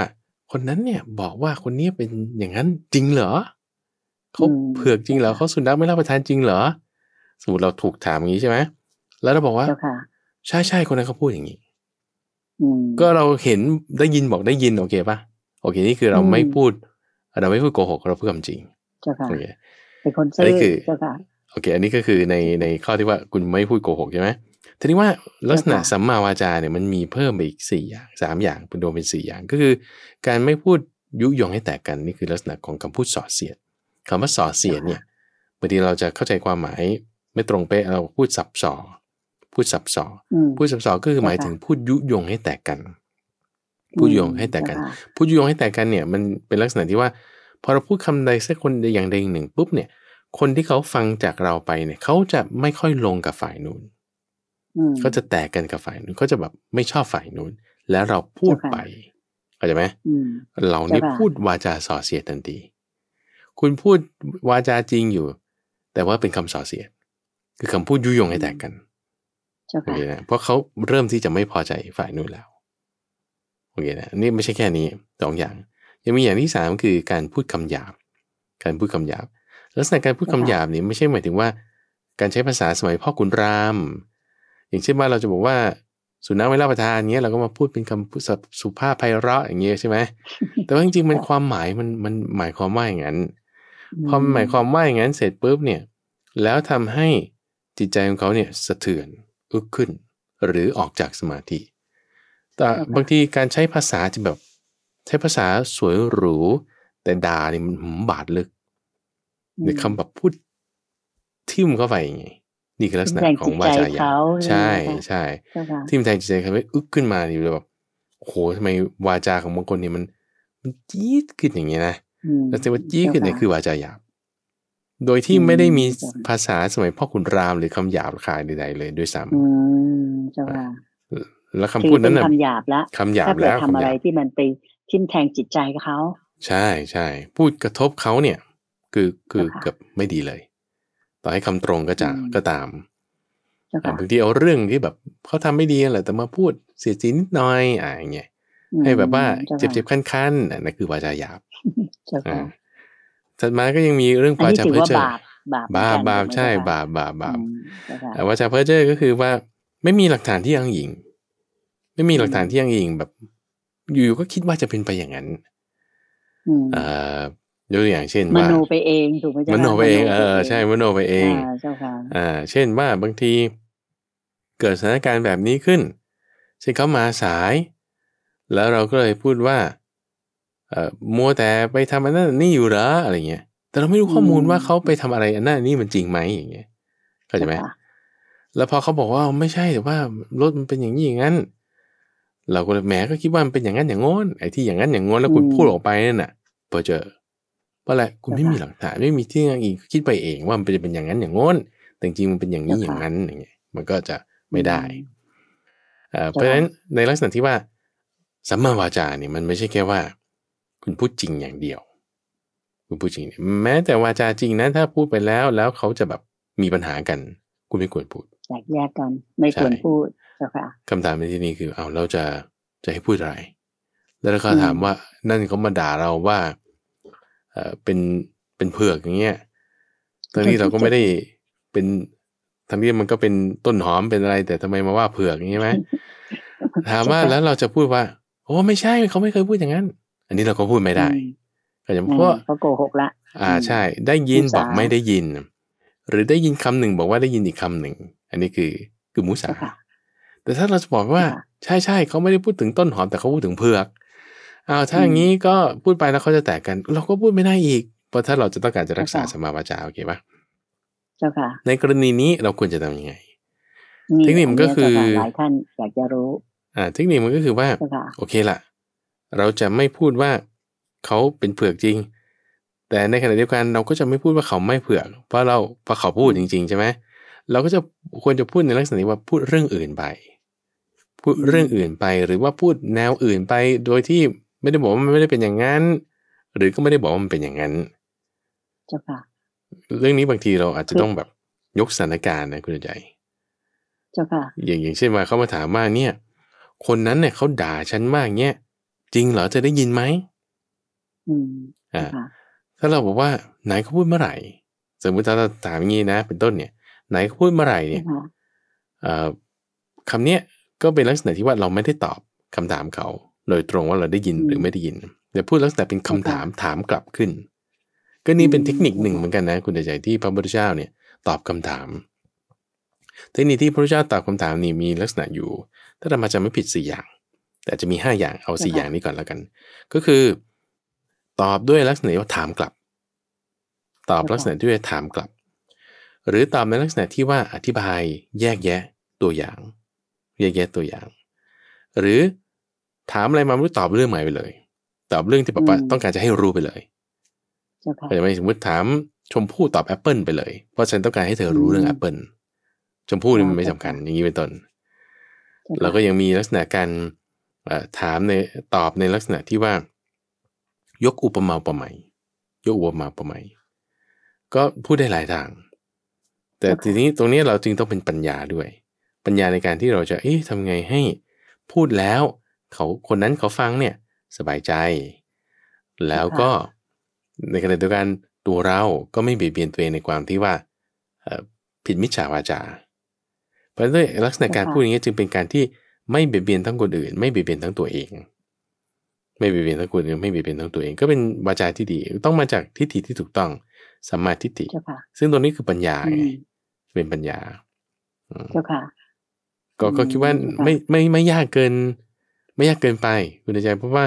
[SPEAKER 2] คนนั้นเนี่ย บอกว่าคนนี้เป็นอย่างนั้นจริงเหรอเขาเผือกจริงเหรอเขาสุนัขไม่รับประทานจริงเหรอ สมมติเราถูกถามอย่างนี้ใช่ไหมแล้วเราบอกว่าใช่ใช่คนนั้นเขาพูดอย่างนี้ก็เราเห็นได้ยินบอกได้ยินโอเคปะโอเคนี่คือเราไม่พูดเราไม่พูดโกหกเราพูดความจริง
[SPEAKER 4] โอเคเป็นคนซื่อเจ้าค่ะ
[SPEAKER 2] โอเคอันนี้ก็คือในในข้อที่ว่าคุณไม่พูดโกหกใช่ไหมทีนี้ว่าลักษณะสัมมาวาจาเนี่ยมันมีเพิ่มไปอีกสี่อย่างสามอย่างเป็นรวมเป็นสี่อย่างก็คือ การไม่พูดยุยงให้แตกกันนี่คือลักษณะของคำพูดส่อเสียด คำว่าส่อเสียดเนี่ยบางทีเราจะเข้าใจความหมายไม่ตรงเป๊ะเราพูดสับสอพูดสับสอพูดสับสอก็คือหมายถึงพูดยุยงให้แตกกันพูดุยงให้แต่กัน พูดุยงให้แต่กันเนี่ย มันเป็นลักษณะที่ว่า พอเราพูดคำใดสักคนใดอย่างใดอย่างหนึ่ง ปุ๊บเนี่ย คนที่เขาฟังจากเราไปเนี่ย เขาจะไม่ค่อยลงกับฝ่ายนู้นเขาจะแตกกันกับฝ่ายนู้นเขาจะแบบไม่ชอบฝ่ายนู้น แล้วเราพูดไปเข้าใจไหมเรานี่พูดวาจาส่อเสียดทันทีคุณพูดวาจาจริงอยู่ แต่ว่าเป็นคำส่อเสียด คือคำพูดยุยงให้แตกกันโอเคนะเพราะเขาเริ่มที่จะไม่พอใจฝ่ายนู้นแล้วโอเคนะนี่ไม่ใช่แค่นี้สองอย่าง ยังมีอย่างที่สามคือการพูดคำหยาบ การพูดคำหยาบ ลักษณะการพูดคำหยาบเนี่ยไม่ใช่หมายถึงว่าการใช้ภาษาสมัยพ่อขุนราม อย่างเช่นว่าเราจะบอกว่าสุนัขไม่รับประทานเนี้ยเราก็มาพูดเป็นคำพูดสุภาพไพเราะอย่างเงี้ยใช่ไหมแต่ว่าจริงๆมันความหมายมันมันหมายความว่าอย่างนั้นพอหมายความว่าอย่างนั้นเสร็จปุ๊บเนี่ยแล้วทำให้จิตใจของเขาเนี่ยสะเทือนอึกขึ้น หรือออกจากสมาธิแต่บางทีการใช้ภาษาจะแบบ ใช้ภาษาสวยหรูแต่ด่านี่มันบาดลึกในคำแบบพูดทิ่มเข้าไปอย่างนี้นี่คือลักษณะของวาจาหยาบใช่ใช่ทิ่มแทงจิตใจเขาไปอึกขึ้นมาอยู่แบบโหทำไมวาจาของบางคนเนี่ยมัน
[SPEAKER 3] มันจี๊ดขึ้นอย่างนี้นะแล้วแต่ว่าจี๊ดขึ้นเนี่ยคือว
[SPEAKER 2] าจาหยาบโดยที่ไม่ได้มีภาษาสมัยพ่อขุนรามหรือคำหยาบคายใดๆเลยด้วยซ้
[SPEAKER 1] ำ
[SPEAKER 2] แล้วคำพูดนั้นนะคำหยาบแล้วคำหยาบแล้วทำอะไร
[SPEAKER 1] ที่มันไปทิ่มแทงจิตใจเขา
[SPEAKER 2] ใช่ใช่พูดกระทบเขาเนี่ย คือคือเกือบไม่ดีเลย ต่อให้คำตรงก็จะก็ตามบางทีเอาเรื่องที่แบบเขาทำไม่ดีแหละแต่มาพูดเสียจีนิดหน่อย อ่าอย่างเงี้ย
[SPEAKER 4] ให้แบบว่าเจ็
[SPEAKER 2] บๆคันๆนั่นคือวาจาหยาบถัดมาก็ยังมีเรื่องวาจาเพ้อเจ้อ
[SPEAKER 4] บาปบาปใช่บาปบาปบาปวา
[SPEAKER 2] จาเพ้อเจ้อก็คือว่าไม่มีหลักฐานที่อ้างญิงไม่มีหลักฐานที่ยังอิงแบบ อยู่ก็คิดว่าจะเป็นไปอย่างนั้นอ่ายกตัวอย่างเช่นว่ามโน
[SPEAKER 1] ไปเองถูกไหมจ๊ะมโนไปเองเออใช่
[SPEAKER 2] มโนไปเองอ่าเช่นว่าบางทีเกิดสถานการณ์แบบนี้ขึ้นซึ่งเขามาสาย แล้วเราก็เลยพูดว่า เอ่อมัวแต่ไปทำอันนั้นนี่อยู่หรออะไรเงี้ยแต่เราไม่รู้ข้อมูลว่าเขาไปทำอะไรอันนั้นนี่มันจริงไหมอย่างเงี้ยเข้าใจไหมแล้วพอเขาบอกว่าไม่ใช่แต่ว่ารถมันเป็นอย่างนี้อย่างนั้นเราก็เลยแหมก็คิดว่ามันเป็นอย่างนั้นอย่างงอนไอ้ที่อย่างนั้น อย่างงอนแล้วคุณพูดออกไปนั่นน่ะพอเจอเพราะอะไรคุณไม่มีหลักฐานไม่มีที่อ้างอีกคิดไปเองว่ามันจะเป็นอย่างนั้นอย่างงอนแต่จริงมันเป็นอย่างนี้อย่างนั้นอย่างเงี้ย มันก็จะไม่ได้เพราะฉะนั้นในลักษณะที่ว่าสัมมาวาจาเนี่ยมันไม่ใช่แค่ว่า คุณพูดจริงอย่างเดียว คุณพูดจริงแม้แต่วาจาจริงนะ ถ้าพูดไปแล้วแล้วเขาจะแบบมีปัญหากัน คุณไม่ควรพูด
[SPEAKER 1] แยกกันไม่ควรพู
[SPEAKER 4] ดจ้าค่ะ
[SPEAKER 2] คำถามในที่นี้คือ เอาเราจะจะให้พูดอะไร แล้ว้าถามว่านั่นเขามาด่าเราว่าเออเป็น เป็นเผือกอย่างเงี้ย ตอนนี้เราก็ไม่ได้เป็นทั้งที่มันก็เป็นต้นหอมเป็นอะไร แต่ทำไมมาว่าเผือกอย่างนี้ไหม ถามว่าแล้วเราจะพูดว่า โอ้ไม่ใช่เขาไม่เคยพูดอย่างนั้น อันนี้เราก็พูดไม่ได้ ก็จะเพราะ
[SPEAKER 4] เขโกหกละ
[SPEAKER 2] อ่าใช่ ได้ยินบอกไม่ได้ยิน หรือได้ยินคำหนึ่งบอกว่าได้ยินอีกคำหนึ่ง อันนี้คือคือมุสาแต่ถ้าเราจะบอกว่าใช่ใช่เขาไม่ได้พูดถึงต้นหอมแต่เขาพูดถึงเผือกอ้าวถ้าอย่างนี้ก็พูดไปแล้วเขาจะแตกกัน เราก็พูดไม่ได้อีกเพราะถ้าเราจะต้องการจะรักษาสมาวาจาโอเคปะเจ้าค่ะ ในกรณีนี้เราควรจะทํำยังไง
[SPEAKER 1] เทคนิคมันก็คือหลายท่านอยากจะรู้
[SPEAKER 2] อ่าเทคนิคมันก็คือว่าโอเคล่ะเราจะไม่พูดว่าเขาเป็นเผือกจริง แต่ในขณะเดียวกันเราก็จะไม่พูดว่าเขาไม่เผือก เพราะเราพอเขาพูดจริงๆใช่ไหมเราก็จะควรจะพูดในลักษณะนี้ว่าพูดเรื่องอื่นไปพูดเรื่องอื่นไปหรือว่าพูดแนวอื่นไปโดยที่ไม่ได้บอกว่ามันไม่ได้เป็นอย่างนั้นหรือก็ไม่ได้บอกว่ามันเป็นอย่างนั้น เจ้าค่ะ เรื่องนี้บางทีเราอาจจะต้องแบบยกสถานการณ์นะคุณใจเจ้าค่ะ อย่างอย่างเช่นมาเขามาถามว่าเนี่ย คนนั้นเนี่ยเขาด่าฉันมากเนี่ยจริงเหรอจะได้ยินไหม อืมอ่าถ้าเราบอกว่าไหนเขาพูดเมื่อไหร่สมมติถ้าเราถามงี้นะ เป็นต้นเนี่ยไหนเขาพูดเมื่อไหร่เนี่ยเอ่อคำเนี้ยก็เป็นลักษณะที่ว่าเราไม่ได้ตอบคำถามเขา โดยตรงว่าเราได้ยินหรือไม่ได้ยิน แต่พูดลักษณะเป็นคำถามถามกลับขึ้น ก็นี่เป็นเทคนิคหนึ่ง เหมือนกันนะ คุณใจที่พระพุทธเจ้าเนี่ยตอบคำถาม เทคนิคที่พระพุทธเจ้าตอบคำถามนี่มีลักษณะอยู่ ถ้าเรามาจะไม่ผิดสี่อย่าง แต่จะมีห้าอย่างเอาสี่อย่างนี้ก่อนแล้วกัน ก็คือ ตอบด้วยลักษณะว่าถามกลับ ตอบลักษณะด้วยถามกลับ หรือตอบในลักษณะที่ว่าอธิบายแยกแยะตัวอย่างเยอะแยะตัวอย่าง หรือถามอะไรมาไม่รู้ตอบเรื่องใหม่ไปเลย ตอบเรื่องที่ปบบว่าต้องการจะให้รู้ไปเลยอาจจะไม่สมมติถามชมพู่ตอบแอปเปิลไปเลยเพราะฉันต้องการให้เธอรู้เรื่องแอปเปิลชมพู่นี่มันไม่สำคัญ อย่างนี้เป็นต้น เราก็ยังมีลักษณะการถามในตอบในลักษณะที่ว่ายกอุปมาอุปไมยยกอุปมาอุปไมยก็พูดได้หลายทาง แต่ทีนี้ตรงนี้เราจึงต้องเป็นปัญญาด้วยปัญญาในการที่เราจะ เอ๊ะทำไงให้พูดแล้ว เขาคนนั้นเขาฟังเนี่ยสบายใจ แล้วก็ในขณะเดียวกันตัวเราก็ไม่เบียดเบียนตัวเองในความที่ว่าผิดมิจฉาวาจา เพราะด้วยลักษณะการพูดอย่างนี้ จึงเป็นการที่ไม่เบียดเบียนทั้งคนอื่น ไม่เบียดเบียนทั้งตัวเอง ไม่เบียดเบียนทั้งคนอื่นไม่เบียดเบียนทั้งตัวเอง ก็เป็นวาจาที่ดี ต้องมาจากทิฏฐิที่ถูกต้องสัมมาทิฏฐิซึ่งตรงนี้คือปัญญาเป็นปัญญา
[SPEAKER 4] เจ้าค่ะก็ก็คิดว่าไม่
[SPEAKER 2] ไม่ไม่ยากเกิน ไม่ยากเกินไปคุณใจเพราะว่า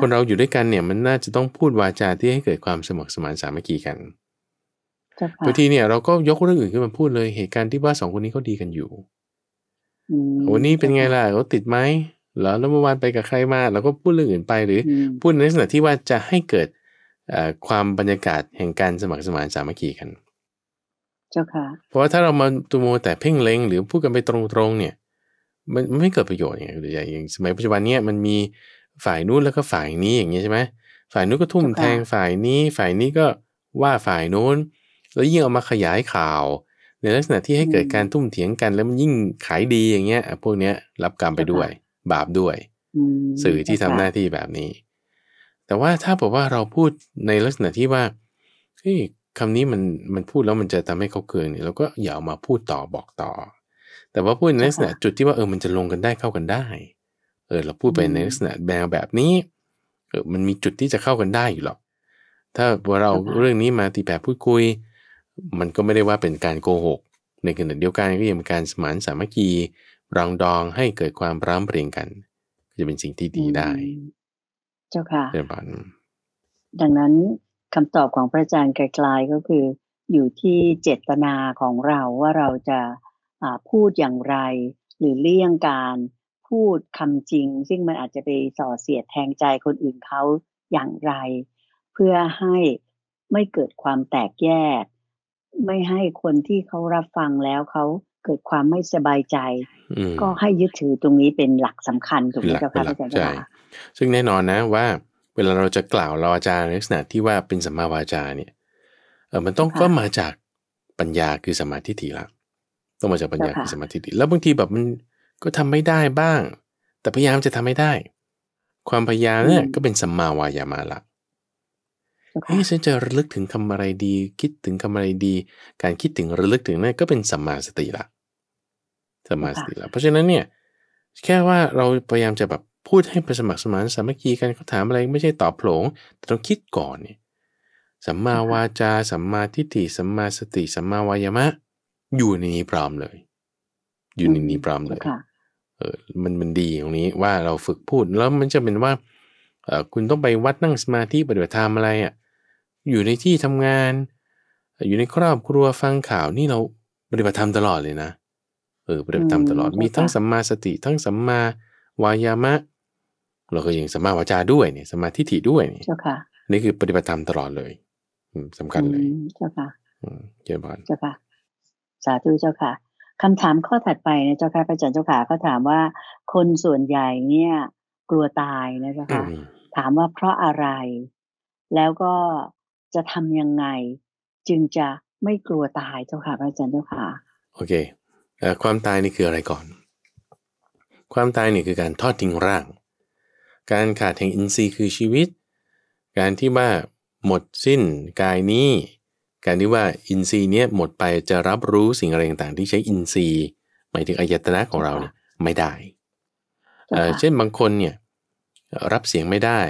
[SPEAKER 2] คนเราอยู่ด้วยกันเนี่ยมันน่าจะต้องพูดวาจาที่ให้เกิดความสมัครสมานสามัคคีกันบางทีเนี่ยเราก็ยกเรื่องอื่นขึ้นมาพูดเลยเหตุการณ์ที่ว่าสองคนนี้เขาดีกันอยู่วันนี้เป็นไงล่ะเขาติดไหมแล้วเมื่อวานไปกับใครมาเราก็พูดเรื่องอื่นไปหรือพูดในลักษณะที่ว่าจะให้เกิดความบรรยากาศแห่งการสมัครสมานสามัคคีกัน เจ้าค่ะเพราะว่าถ้าเรามาตัวโมแต่เพ่งเล็งหรือพูดกันไปตรงๆเนี่ยมันไม่เกิดประโยชน์อย่างหรืออย่าง สมัยปัจจุบันเนี้ยมันมีฝ่ายนู้นแล้วก็ฝ่ายนี้ อย่างนี้ใช่ไหมฝ่ายนู้นก็ทุ่มแทงฝ่ายนี้ ฝ่ายนี้ก็ว่าฝ่ายนู้น แล้วยิ่งเอามาขยายข่าว ในลักษณะที่ให้เกิดการทุ่มเถียงกันแล้วมันยิ่งขายดีอย่างเงี้ยพวกเนี้ยรับกรรมไปด้วย บาปด้วย
[SPEAKER 4] สื่อที่ทำหน้าที่
[SPEAKER 2] แบบนี้ แต่ว่าถ้าบอกว่าเราพูดในลักษณะที่ว่าเฮ้ยคำนี้มันมันพูดแล้วมันจะทำให้เขาเกือเนี่ยเราก็อย่าเอามาพูดต่อบอกต่อแต่ว่าพูดในลักษณะจุดที่ว่าเออมันจะลงกันได้เข้ากันได้ เออ เราพูดไปในลักษณะแบบแบบนี้เออมันมีจุดที่จะเข้ากันได้อยู่หรอกถ้าเราเรื่องนี้มาตีแบบพูดคุย มันก็ไม่ได้ว่าเป็นการโกหก ในขณะเดียวกันก็ยังเป็นการสมานสามัคคีรองดองให้เกิดความร้ามเรียงกัน ก็จะเป็นสิ่งที่ดีได้เจ้าค่ะเจ้าค่ะ
[SPEAKER 1] ดังนั้นคำตอบของพระอาจารย์ไกลๆก็คืออยู่ที่เจตนาของเราว่าเราจะพูดอย่างไรหรือเลี่ยงการพูดคำจริงซึ่งมันอาจจะไปส่อเสียดแทงใจคนอื่นเขาอย่างไร เพื่อให้ไม่เกิดความแตกแยก ไม่ให้คนที่เขารับฟังแล้วเขาเกิดความไม่สบายใจ ก็ให้ยึดถือตรงนี้เป็นหลักสำคัญถูกไหมเจ้าค่ะอาจารย์ค่ะ
[SPEAKER 2] ซึ่งแน่นอนนะว่าเวลาเราจะกล่าวราอาจารย์ลักษณะ ที่ว่าเป็นสัมมาวาจาเนี่ยเออมันต้องก็มาจากปัญญาคือสมาธิถี่ละต้องมาจากปัญญาคือสมาธิดีแล้วบางทีแบบมันก็ทำไม่ได้บ้าง แต่พยายามจะทำให้ได้ ความพยายามเนี่ยก็เป็นสัมมาวายามะละเฮ้ยฉันจะระลึกถึงคำอะไรดี คิดถึงคำอะไรดี การคิดถึงระลึกถึงนั่นก็เป็นสัมมาสติละสัมมาสติละเพราะฉะนั้นเนี่ยแค่ว่าเราพยายามจะแบบพูดให้ไปสมัครสมานสามัคคีกันเขาถามอะไรไม่ใช่ตอบโผลง แต่ต้องคิดก่อนเนี่ยสัมมาวาจาสัมมาทิฏฐิสัมมาสติสัมมาวายามะอยู่ในนี้พร้อมเลย อยู่ในนี้พร้อมเลยเออ มันมันดีตรงนี้ว่าเราฝึกพูด แล้วมันจะเป็นว่า เออคุณต้องไปวัดนั่งสมาธิปฏิบัติธรรมอะไรอะ่ะ อยู่ในที่ทำงาน อยู่ในครอบครัวฟังข่าวนี่เราปฏิบัติธรรมตลอดเลยนะ เออปฏิบัติธรรมตลอดมีทั้งสัมมาสติ ทั้งสัมมาวายามะ เราก็ยังสัมมาวาจาด้วยเนี่ยสัมมาทิฏฐิด้วยน
[SPEAKER 4] ี
[SPEAKER 1] ่
[SPEAKER 2] นี่คือปฏิบัติธรรมตลอดเลยสำคัญ
[SPEAKER 1] เลยเจ้าค่ะเจ้าค่ะสาธุเจ้าค่ะคำถามข้อถัดไปนะเจ้าค่ะพระอาจารย์เจ้าค่ะเขาถามว่าคนส่วนใหญ่เนี่ย กลัวตายนะเจ้าค่ะถามว่าเพราะอะไร แล้วก็จะทำยังไง จึงจะไม่กลัวตายเจ้าค่ะพระอาจารย์เจ้าค่ะ
[SPEAKER 2] โอเคความตายนี่คืออะไรก่อน ความตายนี่คือการทอดทิ้งร่าง การขาดแห่งอินทรีย์คือชีวิต การที่ว่าหมดสิ้นกายนี้การที่ว่าอินทรีย์เนี้ยหมดไปจะรับรู้สิ่งอะไรต่างๆ ที่ใช้อินทรีย์ หมายถึงอายตนะของเราเนี่ยไม่ได้ เช่นบางคนเนี่ยรับเสียงไม่ได้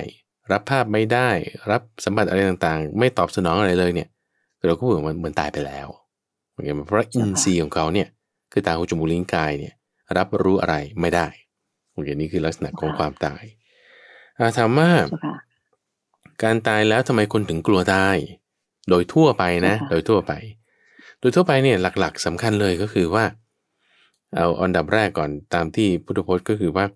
[SPEAKER 2] รับภาพไม่ได้ รับสัมผัสอะไรต่างๆ ไม่ตอบสนองอะไรเลยเนี่ยเราก็เหมือนเหมือนตายไปแล้วเเพราะอินทรีย์ของเขาเนี่ยคือตาหูจมูกลิ้นกายเนี่ยรับรู้อะไรไม่ได้โอเคนี่คือลักษณะของความตายถามว่าการตายแล้วทำไมคนถึงกลัวตายโดยทั่วไปนะโดยทั่วไปโดยทั่วไปเนี่ยหลักๆ สำคัญเลยก็คือว่า เอาอันดับแรกก่อนตามที่พุทธพจน์ก็คือว่า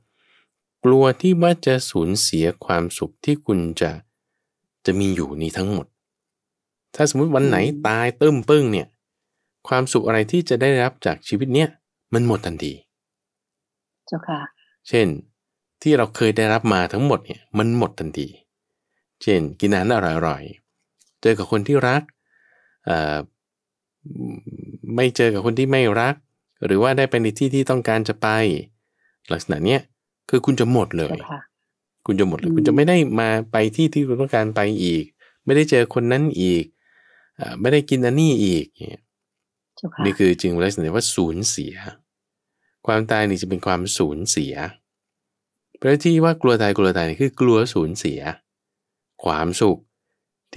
[SPEAKER 2] กลัวที่ว่าจะสูญเสียความสุขที่คุณจะจะมีอยู่นี้ทั้งหมด ถ้าสมมุติวันไหนตายเติมปึ้งเนี่ยความสุขอะไรที่จะได้รับจากชีวิตเนี้ยมันหมดทันที เจ้าค่ะเช่นที่เราเคยได้รับมาทั้งหมดเนี่ยมันหมดทันที เช่น กินอาหารอร่อยเจอกับคนที่รัก ไม่เจอกับคนที่ไม่รัก หรือว่าได้ไปในที่ที่ต้องการจะไป ลักษณะเนี้ย คือคุณจะหมดเลย คุณจะหมดเลย คุณจะไม่ได้มาไปที่ที่คุณต้องการไปอีก ไม่ได้เจอคนนั้นอีก ไม่ได้กินอันนี้อีก นี่คือจริงลักษณะว่าสูญเสีย ความตายนี่จะเป็นความสูญเสียเพราะที่ว่ากลัวตายกลัวตายนี่คือกลัวสูญเสีย ความสุข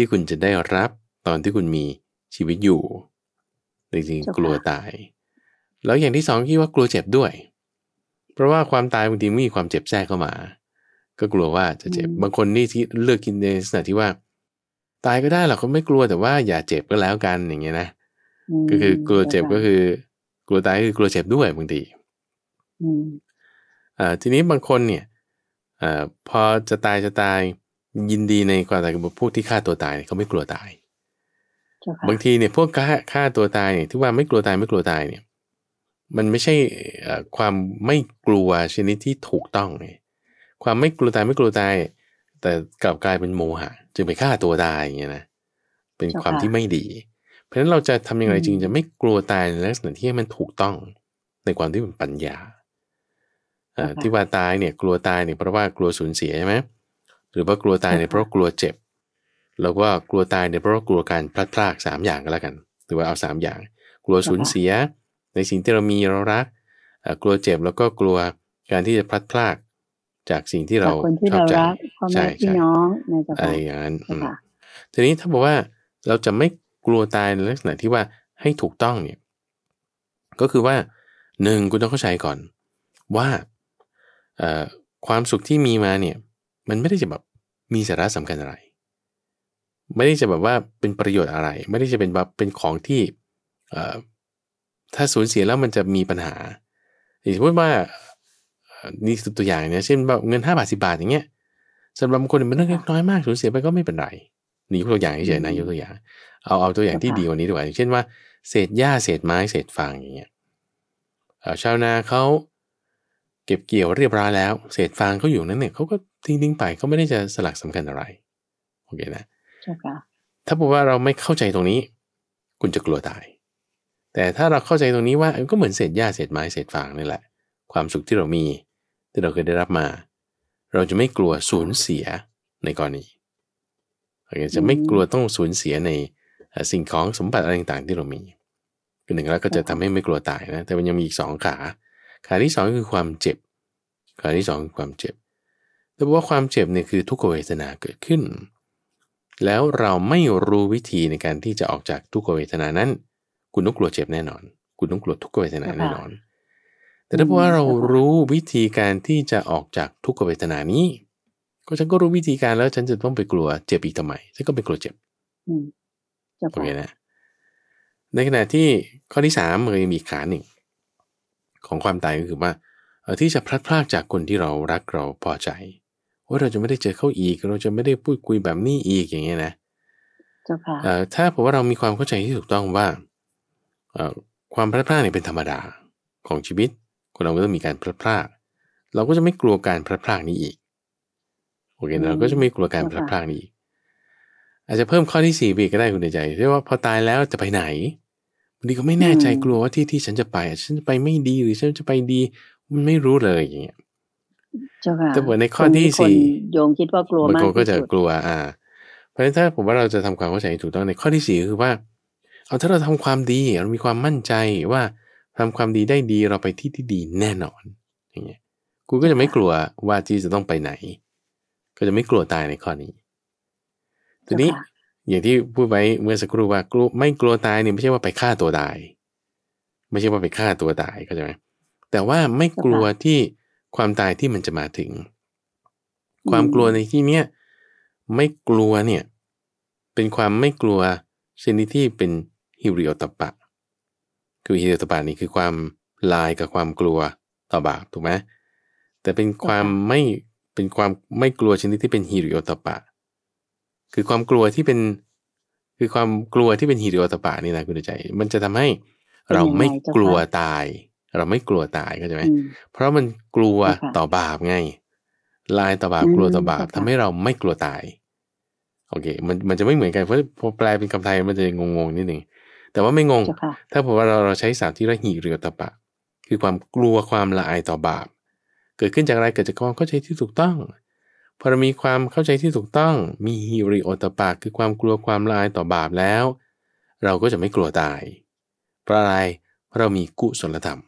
[SPEAKER 2] ที่คุณจะได้รับตอนที่คุณมีชีวิตอยู่จริงๆกลัวตายแล้วอย่างที่สองคิดว่ากลัวเจ็บด้วย เพราะว่าความตายบางทีมีความเจ็บแทรกเข้ามา ก็กลัวว่าจะเจ็บบางคนนี่ที่เลือกกินในลักษณะที่ว่า ตายก็ได้หรอกก็ไม่กลัวแต่ว่าอย่าเจ็บก็แล้วกันอย่างเงี้ยนะ
[SPEAKER 3] ก็คือกลัวเจ็บก็
[SPEAKER 2] คือ กลัวตายคือกลัวเจ็บด้วยบางทีทีนี้บางคนเนี่ยอพอจะตายจะตายยินดี ในความตายพวกที่ฆ่าตัวตายเขาไม่กลัวตาย บางทีเนี่ยพวกฆ่าฆ่าตัวตายเนี่ยที่ว่าไม่กลัวตายไม่กลัวตายเนี่ยมันไม่ใช่ความไม่กลัวชนิดที่ถูกต้องไงความไม่กลัวตายไม่กลัวตายแต่กลับกลายเป็นโมหะจึงไปฆ่าตัวตายอย่างเงี้ยนะเป็นความที่ไม่ดี เพราะฉะนั้นเราจะทํำยังไงจึงจะไม่กลัวตายในลักษณะที่มันถูกต้องในความที่เป็นปัญญา ที่ว่าตายเนี่ยกลัวตายเนี่ยเพราะว่ากลัวสูญเสียใช่ไหมหรือว่ากลัวตายเนี่ยเพราะกลัวเจ็บ แล้ว่ากลัวตายเนี่ยเพราะกลัวการพลัดพรากสามอย่างก็แล้วกัน หรือว่าเอาสามอย่าง กลัวสูญเสีย ในสิ่งที่เรามีเรารัก กลัวเจ็บแล้วก็กลัวการที่จะพลัดพรากจากสิ่งที่เราชอบใจ
[SPEAKER 1] ใช่ใช่
[SPEAKER 4] อะไร
[SPEAKER 2] อย่างนั้นทีนี้ถ้าบอกว่าเราจะไม่กลัวตายในลักษณะที่ว่าให้ถูกต้องเนี่ย ก็คือว่าหนึ่งคุณต้องเข้าใจก่อนว่าความสุขที่มีมาเนี่ยมันไม่ได้จะแบบมีสาระสำคัญอะไร ไม่ได้จะแบบว่าเป็นประโยชน์อะไร ไม่ได้จะเป็นแบบเป็นของที่ถ้าสูญเสียแล้วมันจะมีปัญหา อย่างสมมติว่านี่ตัวอย่างเนี่ยเช่นแบบเงินห้าบาทสิบาทอย่างเงี้ยสำหรับบางคนมันเรื่องเล็กน้อยมากสูญเสียไปก็ไม่เป็นไรนี่ตัวอย่างเฉยๆนะยกตัวอย่าง เอาเอาตัวอย่างที่ดีกว่านี้ดีกว่าอย่างเช่นว่าเศษหญ้าเศษไม้ เศษฟางอย่างเงี้ยชาวนาเขาเก็บเกี่ยวเรียบร้อยแล้ว เศษฟางเขาอยู่นั้นเนี่ยเขาก็ทิ้งทิ้งไปก็ไม่ได้จะสลักสำคัญอะไรโอเคนะถ้าบอกว่าเราไม่เข้าใจตรงนี้ คุณจะกลัวตาย แต่ถ้าเราเข้าใจตรงนี้ว่าก็เหมือนเศษหญ้าเศษไม้เศษฟางนี่แหละความสุขที่เรามี ที่เราเคยได้รับมา เราจะไม่กลัวสูญเสียในกรณีโอเคจะไม่กลัวต้องสูญเสียในสิ่งของสมบัติอะไรต่างๆ ที่เรามีคือหนึ่งแล้วก็จะทำให้ไม่กลัวตายนะแต่มันยังมีอีกสองขา ขาที่สองคือความเจ็บขาที่สองคือความเจ็บแต่บอกว่าความเจ็บเนี่ยคือทุกขเวทนาเกิดขึ้น แล้วเราไม่รู้วิธีในการที่จะออกจากทุกขเวทนานั้น คุณต้องกลัวเจ็บแน่นอน คุณต้องกลัวทุกขเวทนาแน่นอน
[SPEAKER 4] แต่ถ้าบอกว่าเราร
[SPEAKER 2] ู้วิธีการที่จะออกจากทุกขเวทนานี้ ก็ฉันก็รู้วิธีการแล้ว ฉันจะต้องไปกลัวเจ็บอีกทำไมฉันก็ไปกลัวเจ็บโอเคนะในขณะที่ข้อที่สามมันยังมีขาหนึ่งของความตายก็คือว่าที่จะพลัดพรากจากคนที่เรารักเราพอใจว่าเราจะไม่ได้เจอเขาอีก เราจะไม่ได้พูดคุยแบบนี้อีกอย่างเงี้ยนะ เจ้าค่ะถ้าผมว่าเรามีความเข้าใจที่ถูกต้องว่าความพลาดพลาดเนี่ยเป็นธรรมดาของชีวิต คนเราก็ต้องมีการพลาดพลาดเราก็จะไม่กลัวการพลาดพลาดนี้อีกโอเคเราก็จะไม่กลัวการพลาดพลาดนี้อีกอาจจะเพิ่มข้อที่สี่ไปก็ได้คุณใจ เรียกว่าพอตายแล้วจะไปไหนบางทีก็ไม่แน่ใจกลัวว่าที่ที่ฉันจะไปฉันจะไปไม่ดีหรือฉันจะไปดีมันไม่รู้เลยอย่างเงี้ย
[SPEAKER 1] จ้าเ่ะแต่ในข้อที่สี่โยงคิดว่ากลัวมากก็จะก
[SPEAKER 2] ลัวอ่า เพราะฉะนั้นถ้าผมว่าเราจะทำความเข้าใจถูกต้องในข้อที่สี่คือว่า เอาถ้าเราทำความดีเรามีความมั่นใจว่าทำความดีได้ดีเราไปที่ที่ดีแน่นอน อย่างเงี้ยกูก็จะไม่กลัวว่าที่จะต้องไปไหน ก็จะไม่กลัวตายในข้อนี้ทีนี้อย่างที่พูดไว้เมื่อสักครู่ว่ากลัวไม่กลัวตายเนี่ยไม่ใช่ว่าไปฆ่าตัวตาย ไม่ใช่ว่าไปฆ่าตัวตายเข้าใจไหมแต่ว่าไม่กลัวที่ความตายที่มันจะมาถึง ความกลัวในที่เนี้ยไม่กลัวเนี่ยเป็นความไม่กลัวชนิดที่เป็นฮิริโอตปะ คือฮิริโอตปะนี่คือความลายกับความกลัวต่อบาปถูกไหมแต่เป็นความไม่เป็นความไม่กลัวชนิดที่เป็นฮิริโอตปะ คือความกลัวที่เป็นคือความกลัวที่เป็นฮิริโอตปะนี่นะคุณใจ มันจะทำให้เราไม่กลัวตายเราไม่กลัวตายก็ใช่ไหมเพราะมันกลัวต่อบาปไง ลายต่อบาปกลัวต่อบาป ทำให้เราไม่กลัวตายโอเค มันมันจะไม่เหมือนกันเพราะพอแปลเป็นคำไทยมันจะงงงนิดหนึ่ง แต่ว่าไม่งง ถ้าผมว่าเราเราใช้สามที่ระหีเรือตะปะ คือความกลัวความละอายต่อบาป เกิดขึ้นจากอะไรเกิดจากความเข้าใจที่ถูกต้องพอเรามีความเข้าใจที่ถูกต้อง มีฮิริโอตปะคือความกลัวความละอายต่อบาปแล้ว เราก็จะไม่กลัวตายเพราะอะไรเพราะเรามีกุศลธรรม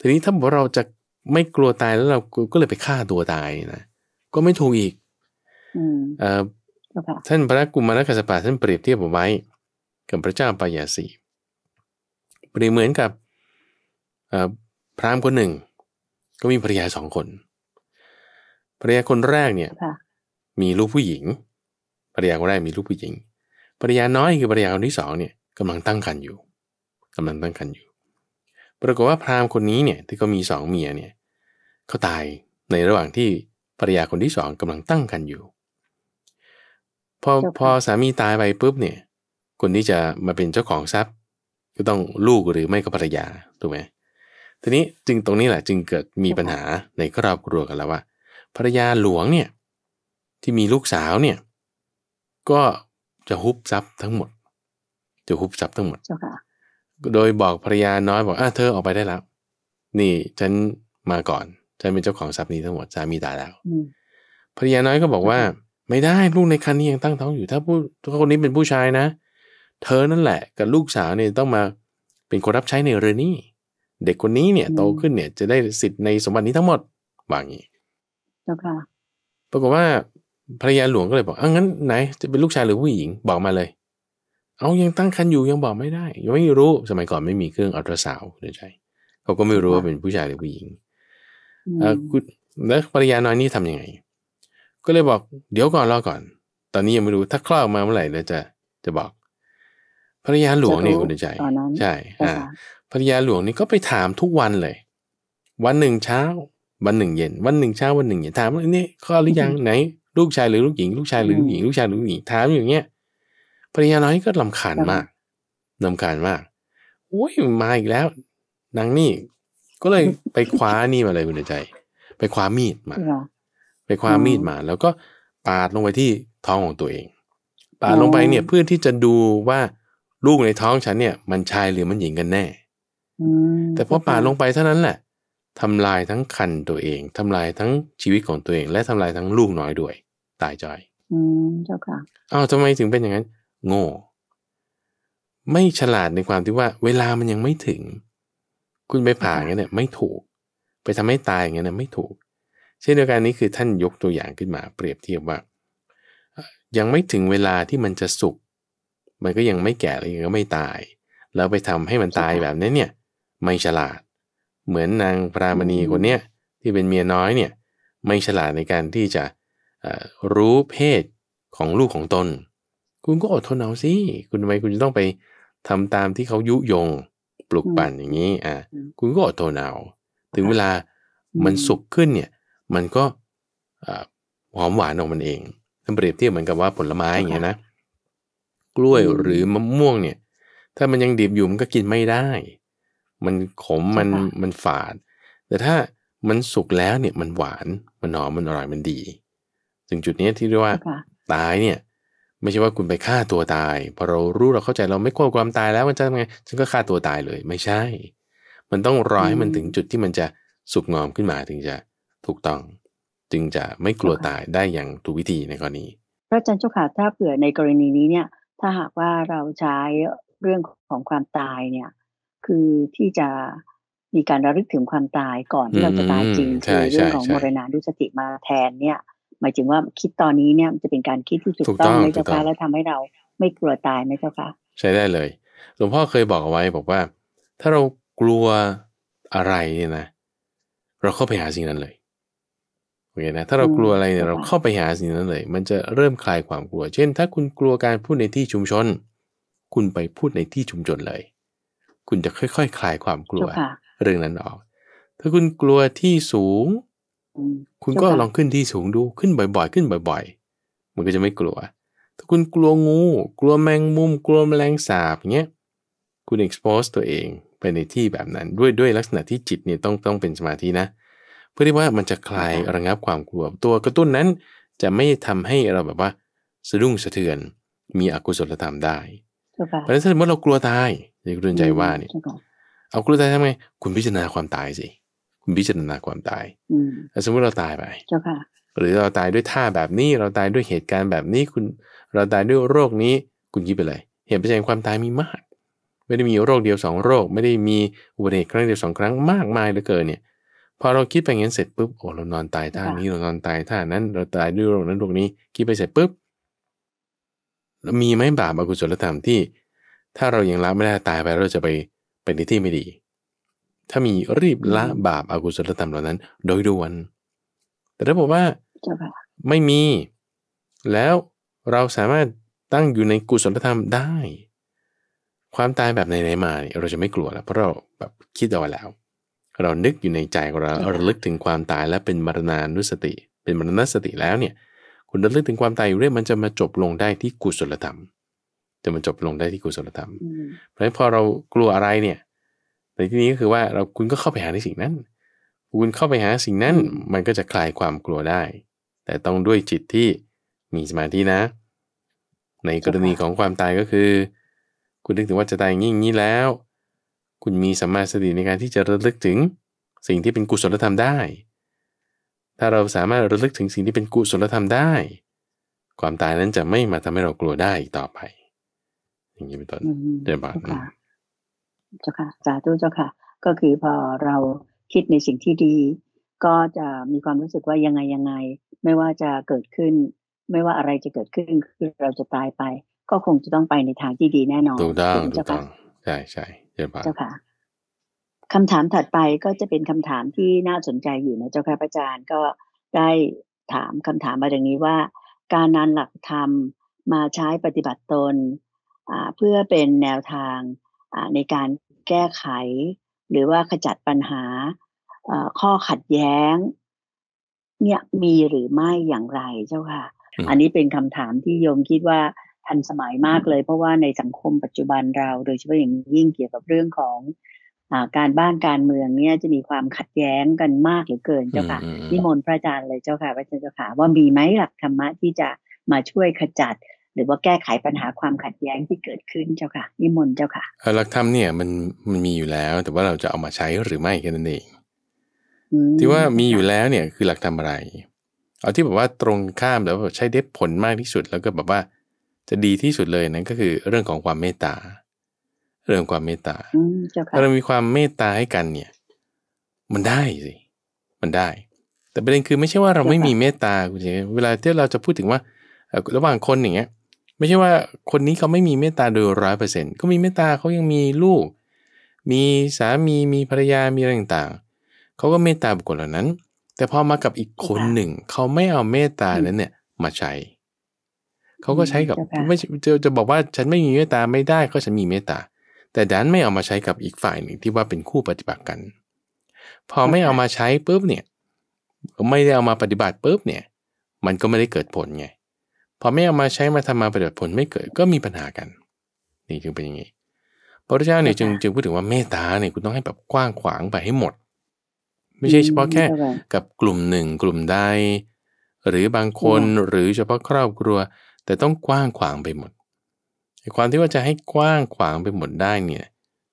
[SPEAKER 2] ทีนี้ถ้าบอกเราจะไม่กลัวตายแล้วเราก็เลยไปฆ่าตัวตายนะก็ไม่ถูกอีกอท่านพระกุมารกัสปะท่านเปรียบเทียบผมไว้ กับพระเจ้าปายาสีเปรียบเหมือนกับพรามคนหนึ่ง ก็มีภรรยาสองคนภรรยาคนแรกเนี่ยมีลูกผู้หญิงภรรยาคนแรกมีลูกผู้หญิงภรรยาน้อยคือภรรยาคนที่สองเนี่ย กำลังตั้งครรภ์อยู่ กำลังตั้งครรภ์อยู่ปรากฏว่าพราหมณ์คนนี้เนี่ยที่เขามีสองเมียเนี่ยเขาตายในระหว่างที่ภรรยาคนที่สองกำลังตั้งครรภ์อยู่พอพอสามีตายไปปุ๊บเนี่ยคนที่จะมาเป็นเจ้าของทรัพย์ ก็ต้องลูกหรือไม่ก็ภรรยาถูกไหมทีนี้จึงตรงนี้แหละจึงเกิดมีปัญหาในครอบครัวกันแล้วว่าภรรยาหลวงเนี่ยที่มีลูกสาวเนี่ยก็จะฮุบทรัพย์ทั้งหมด จะฮุบทรัพย์ทั้งหมดโดยบอกภรรยาน้อยบอกอ่ะเธอออกไปได้แล้ว นี่ฉันมาก่อนฉันเป็นเจ้าของทรัพย์นี้ทั้งหมดสามีตายแล้วภรรยาน้อยก็บอกว่า ไม่ได้ลูกในคันนี้ยังตั้งท้อง อยู่ถ้าผู้คนนี้เป็นผู้ชายนะเธอนั่นแหละ กับลูกสาวเนี่ยต้องมาเป็นคนรับใช้ในเรือนี้เด็กคนนี้เนี่ย โตขึ้นเนี่ย จะได้สิทธิ์ในสมบัตินี้ทั้งหมดว่างี้เจ้าค่ะปรากฏว่าภรรยาหลวงก็เลยบอกอ่ะงั้นไหนจะเป็นลูกชายหรือผู้หญิงบอกมาเลยเอายังตั้งคันอยู่ยังบอกไม่ได้ยังไม่รู้สมัยก่อนไม่มีเครื่องอัลตราซาวด์ในใจเขาก็ไม่รู้ว่าเป็นผู้ชายหรือผู้หญิงแล้วภรรยาน้อยนี่ทํำยังไง ก็เลยบอก เดี๋ยวก่อนรอก่อน ตอนนี้ยังไม่รู้ถ้าคลอดออกมาเมื่อไหร่ แล้วจะจะบอก ภรรยาหลวงนี่คุณใจใช่อ่าภรรยาหลวงนี่ก็ไปถามทุกวันเลย วันหนึ่งเช้าวันหนึ่งเย็น วันหนึ่งเช้าวันหนึ่งเย็นถามว่านี่คลอดหรือยังไหนลูกชายหรือลูกหญิงลูกชายหรือลูกหญิงลูกชายหรือลูกหญิงถามอย่างเงี้ยภรรยาน้อยก็ลำคาญมากลำคาญมากโอ้ยมาอีกแล้ว นางนี่ก็เลยไปคว้านี่มาเลยคุณใจ ไปคว้ามีดมาไปคว้ามีดมา แล้วก็ปาดลงไปที่ท้องของตัวเอง ปาดลงไปเนี่ยเพื่อที่จะดูว่าลูกในท้องฉันเนี่ย มันชายหรือมันหญิงกันแน่ แต่พอปาดลงไปเท่านั้นแหละทำลายทั้งคันตัวเอง ทำลายทั้งชีวิตของตัวเอง และทำลายทั้งลูกน้อยด้วยตายจอย
[SPEAKER 4] อืมเจ้าค่ะ
[SPEAKER 2] อ้าวทำไมถึงเป็นอย่างนั้นโง่ไม่ฉลาดในความที่ว่า เวลามันยังไม่ถึง คุณไปผ่าเงี้ยเนี่ยไม่ถูก ไปทำให้ตายเงี้ยเนี่ยไม่ถูกเช่นเดียวกันนี้คือท่านยกตัวอย่างขึ้นมาเปรียบเทียบว่า ยังไม่ถึงเวลาที่มันจะสุกมันก็ยังไม่แก่แล้วยก็ไม่ตาย แล้วไปทำให้มันตายแบบนี้เนี่ยไม่ฉลาดเหมือนนางพรามณีคนเนี้ยที่เป็นเมียน้อยเนี่ยไม่ฉลาดในการที่จะรู้เพศของลูกของตนคุณก็อดทนเอาสิคุณทำไมคุณจะต้องไป ทำตามที่เขายุยงปลุกปั่นอย่างนี้ อ่ะคุณก็อดทนเอาถึงเวลามันสุกขึ้นเนี่ย มันก็หอมหวานออกมันเองถ้าเปรียบเทียบเหมือนกับว่าผลไม้อย่างเงี้ยนะ กล้วยหรือมะม่วงเนี่ย ถ้ามันยังดิบอยู่มันก็กินไม่ได้ มันขมมันมันฝาด แต่ถ้ามันสุกแล้วเนี่ยมันหวาน มันหอม มันอร่อย มันดี ถึงจุดนี้ที่เรียกว่า ตายเนี่ยไม่ใช่ว่าคุณไปฆ่าตัวตายพอเรารู้เราเข้าใจเราไม่กลัวความตายแล้วมันจะทำไงฉันก็ฆ่าตัวตายเลยไม่ใช่ มันต้องรอให้มันถึงจุดที่มันจะสุกงอมขึ้นมา ถึงจะถูกต้องจึงจะไม่กลัวตายได้อย่างถูกวิธีในกรณี
[SPEAKER 1] พระอาจารย์เจ้าค่ะถ้าเผื่อในกรณีนี้เนี่ย ถ้าหากว่าเราใช้เรื่องของความตายเนี่ย คือที่จะมีการระลึกถึงความตายก่อนที่เราจะตายจริงคือเรื่องของมรณาดุสติมาแทนเนี่ยหมายถึงว่าคิดตอนนี้เนี่ยจะเป็นการคิดที่ถูกต้องไหมเจ้าคะแล้วทำให้เรา ไม่กลัวตายไหมเจ้าคะ
[SPEAKER 2] ใช้ได้เลยหลวงพ่อเคยบอกเอาไว้บอกว่า ถ้าเรากลัวอะไรเนี่ยนะ เราเข้าไปหาสิ่งนั้นเลยโอเคนะถ้าเรากลัวอะไรเนี่ยเราเข้าไปหาสิ่งนั้นเลย มันจะเริ่มคลายความกลัว เช่น ถ้าคุณกลัวการพูดในที่ชุมชน คุณไปพูดในที่ชุมชนเลย คุณจะค่อยๆคลายความกลัวเรื่องนั้นออก ถ้าคุณกลัวที่สูงคุณก็ลองขึ้นที่สูงดูขึ้นบ่อยๆ ขึ้นบ่อยๆ มันก็จะไม่กลัว ถ้าคุณกลัวงู กลัวแมงมุมกลัวแมลงสาบเงี้ยคุณ expose ตัวเอง ไปในที่แบบนั้น ด้วยด้วยลักษณะที่จิตเนี่ยต้องต้องเป็นสมาธินะ เพื่อที่ว่ามันจะคลายระงับความกลัวตัวกระตุ้นนั้นจะไม่ทำให้เราแบบว่าสะดุ้งสะเทือนมีอกุศลธรรมได้เพราะฉะนั้นถ้าสมมติเรากลัวตายในกรุณใจว่าเนี่ยเอากลัวตายทำไงคุณพิจารณาความตายสิพิจารณาความตายสมมติเราตายไป เจ้าค่ะ หรือเราตายด้วยท่าแบบนี้ เราตายด้วยเหตุการณ์แบบนี้ คุณ เราตายด้วยโรคนี้ คุณคิดไปเลยเหตุปัจจัยความตายมีมาก ไม่ได้มีโรคเดียวสองโรค ไม่ได้มีอุบัติเหตุครั้งเดียวสองครั้ง มากมายเหลือเกินเนี่ย พอเราคิดไปงั้นเสร็จปุ๊บ โอ้ เรานอนตายท่านี้เรานอนตายท่านั้น เราตายด้วยโรคนั้นโรคนี้ คิดไปเสร็จปุ๊บมีไหมบาป อกุศลธรรมที่ ถ้าเรายังรับไม่ได้ตายไป เราจะไปเป็นที่ไม่ดีถ้ามีรีบละบาปอากุศลธรรมเหล่านั้น โดยด่วนแต่ถ้าบอกว่าไม่มีแล้วเราสามารถตั้งอยู่ในกุศลธรรมได้ ความตายแบบไหนๆมาเราจะไม่กลัวแล้ว เพราะเราแบบคิดเอาไว้แล้ว เรานึกอยู่ในใจของเราเราลึกถึงความตายและเป็นมรณานุสติ เป็นมรณสติแล้วเนี่ย คุณระลึกถึงความตายเรื่อยมันจะมาจบลงได้ที่กุศลธรรม จะมาจบลงได้ที่กุศลธรรม เพราะฉะนั้นพอเรากลัวอะไรเนี่ยในที่นี้ก็คือว่าเราคุณก็เข้าไปหาในสิ่งนั้น คุณเข้าไปหาสิ่งนั้นมันก็จะคลายความกลัวได้ แต่ต้องด้วยจิตที่มีสมาธินะ ในกรณีของความตายก็คือ คุณนึกถึงว่าจะตายอย่างนี้แล้ว คุณมีสมาสติในการที่จะระลึกถึงสิ่งที่เป็นกุศลธรรมได้ ถ้าเราสามารถระลึกถึงสิ่งที่เป็นกุศลธรรมได้ ความตายนั้นจะไม่มาทำให้เรากลัวได้ต่อไปอย่างนี้เป็นต้นเดบาท
[SPEAKER 1] เจ้าค่ะสาธุเจ้าค่ะ ก็คือพอเราคิดในสิ่งที่ดี ก็จะมีความรู้สึกว่ายังไงยังไง ไม่ว่าจะเกิดขึ้น ไม่ว่าอะไรจะเกิดขึ้น คือเราจะตายไป ก็คงจะต้องไปในทางที่ดีแน่นอนถูกต้องถูกต้องใช่ใช่เจ้าค่ะเจ้าค่ะคำถามถัดไปก็จะเป็นคำถามที่น่าสนใจอยู่นะเจ้าค่ะพระอาจารย์ก็ได้ถามคำถามมาอย่างนี้ว่าการนานหลักธรรมมาใช้ปฏิบัติตนเพื่อเป็นแนวทางในการแก้ไขหรือว่าขจัดปัญหา ข้อขัดแย้ง เนี่ยมีหรือไม่อย่างไรเจ้าค่ะ อันนี้เป็นคำถามที่โยมคิดว่าทันสมัยมากเลย เพราะว่าในสังคมปัจจุบันเรา โดยเฉพาะอย่างยิ่งเกี่ยวกับเรื่องของการบ้านการเมืองเนี่ยจะมีความขัดแย้งกันมากเหลือเกินเจ้าค่ะ นิมนต์พระอาจารย์เลยเจ้าค่ะพระอาจารย์เจ้าค่ะว่ามีไหมหลักธรรมะที่จะมาช่วยขจัดหรือว่าแก้ไขปัญหาความขัดแย้งที่เกิดขึ้นเจ้าค่ะนิมนต์เจ้าค่ะ
[SPEAKER 2] หลักธรรมเนี่ย มันมันมีอยู่แล้ว แต่ว่าเราจะเอามาใช้หรือไม่กันนั่นเองที่ว่ามีอยู่แล้วเนี่ย คือหลักธรรมอะไร เอาที่แบบว่าตรงข้ามแล้วใช้ได้ผลมากที่สุด แล้วก็แบบว่า จะดีที่สุดเลยนั่นก็คือ เรื่องของความเมตตาเรื่องความเมตตาถ้าเรามีความเมตตาให้กัน เนี่ย มันได้สิมันได้ แต่ประเด็นคือไม่ใช่ว่าเราไม่มีเมตตาคุณเฉยเวลาที่เราจะพูดถึงว่า ระหว่างคนอย่างเงี้ยไม่ใช่ว่าคนนี้เขาไม่มีเมตตาโดยร้อยเปอร์เซ็นต์ก็มีเมตตาเขายังมีลูก มีสามีมีภรรยามีอะไรต่างๆเขาก็เมตตาบุคคลเหล่านั้น แต่พอมากับอีกคนหนึ่ง เขาไม่เอาเมตตานั้นเนี่ยมาใช้ เขาก็ใช้กับไม่จะจะบอกว่าฉันไม่มีเมตตาไม่ได้ก็ฉันมีเมตตาแต่ดันไม่เอามาใช้กับอีกฝ่ายหนึ่งที่ว่าเป็นคู่ปฏิบัติกัน พอไม่เอามาใช้ปุ๊บเนี่ยไม่ได้เอามาปฏิบัติปุ๊บเนี่ยมันก็ไม่ได้เกิดผลไงพอไม่เอามาใช้มาทำมาปฏิบัติผลไม่เกิดก็มีปัญหากัน นี่จึงเป็นอย่างนี้พระพุทธเจ้าเนี่ยจึงจึงพูดถึงว่าเมตตาเนี่ยคุณต้องให้แบบกว้างขวางไปให้หมด ไม่ใช่เฉพาะแค่กับกลุ่มหนึ่งกลุ่มใดหรือบางคนหรือเฉพาะครอบครัว แต่ต้องกว้างขวางไปหมดความที่ว่าจะให้กว้างขวางไปหมดได้เนี่ย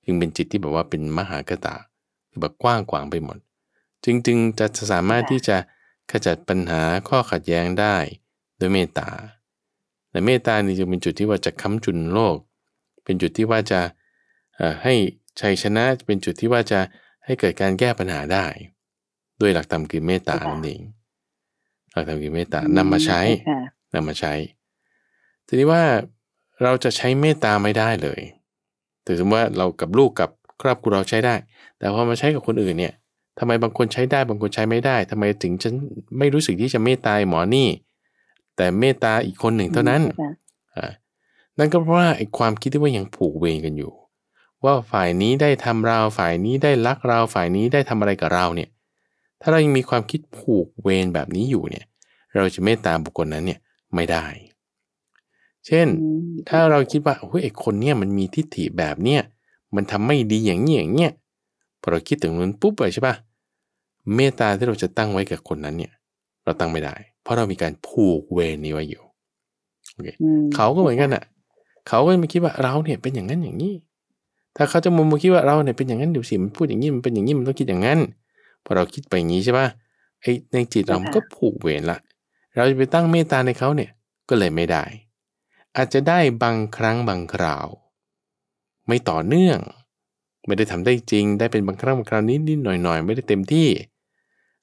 [SPEAKER 2] จึงเป็นจิตที่แบบว่าเป็นมหากตะคือแบบกว้างขวางไปหมดจึงจึงจะสามารถที่จะขจัดปัญหาข้อขัดแย้งได้โดยเมตตาแต่เมตตานี่จะเป็นจุดที่ว่าจะค้ำจุนโลก เป็นจุดที่ว่าจะให้ชัยชนะ เป็นจุดที่ว่าจะให้เกิดการแก้ปัญหาได้ ด้วยหลักธรรมคือเมตตานั่นเองหลักธรรมคือเมตตานำมาใช้นำมาใช้ ทีนี้ว่าเราจะใช้เมตตาไม่ได้เลยถือสมมติว่าเรากับลูกกับครอบครัวเราใช้ได้ แต่พอมาใช้กับคนอื่นเนี่ยทำไมบางคนใช้ได้บางคนใช้ไม่ได้ ทำไมถึงฉันไม่รู้สึกที่จะเมตตาหมอนี่แต่เมตตาอีกคนหนึ่งเท่านั้นอ่านั่นก็เพราะว่าไอ้ความคิดที่ว่ายังผูกเวรกันอยู่ ว่าฝ่ายนี้ได้ทำเราฝ่ายนี้ได้รักเราฝ่ายนี้ได้ทำอะไรกับเราเนี่ยถ้าเรายังมีความคิดผูกเวรแบบนี้อยู่เนี่ยเราจะเมตตาบุคคลนั้นเนี่ยไม่ได้ เช่นถ้าเราคิดว่าเฮ้ยไอ้คนเนี่ยมันมีทิฏฐิแบบเนี่ยมันทำไม่ดีอย่างนี้อย่างเนี้ยพอเราคิดถึงนั้นปุ๊บเลยใช่ปะเมตตาที่เราจะตั้งไว้กับคนนั้นเนี่ยเราตั้งไม่ได้เพราะเรามีการผูกเวรนี้ไว้อยู่โอเคเขาก็เหมือนกันอ่ะ เขาก็มาคิดว่าเราเนี่ยเป็นอย่างนั้นอย่างนี้ ถ้าเขาจะมุมมาคิดว่าเราเนี่ยเป็นอย่างนั้นเดี๋ยวสิมันพูดอย่างนี้มันเป็นอย่างนี้มันต้องคิดอย่างนั้น พอเราคิดไปอย่างนี้ใช่ป่ะ ไอ้ในจิตเราก็ผูกเวรละ เราจะไปตั้งเมตตาในเขาเนี่ย ก็เลยไม่ได้ อาจจะได้บางครั้งบางคราว ไม่ต่อเนื่อง ไม่ได้ทำได้จริง ได้เป็นบางครั้งบางคราวนิดนิดหน่อยหน่อยไม่ได้เต็มที่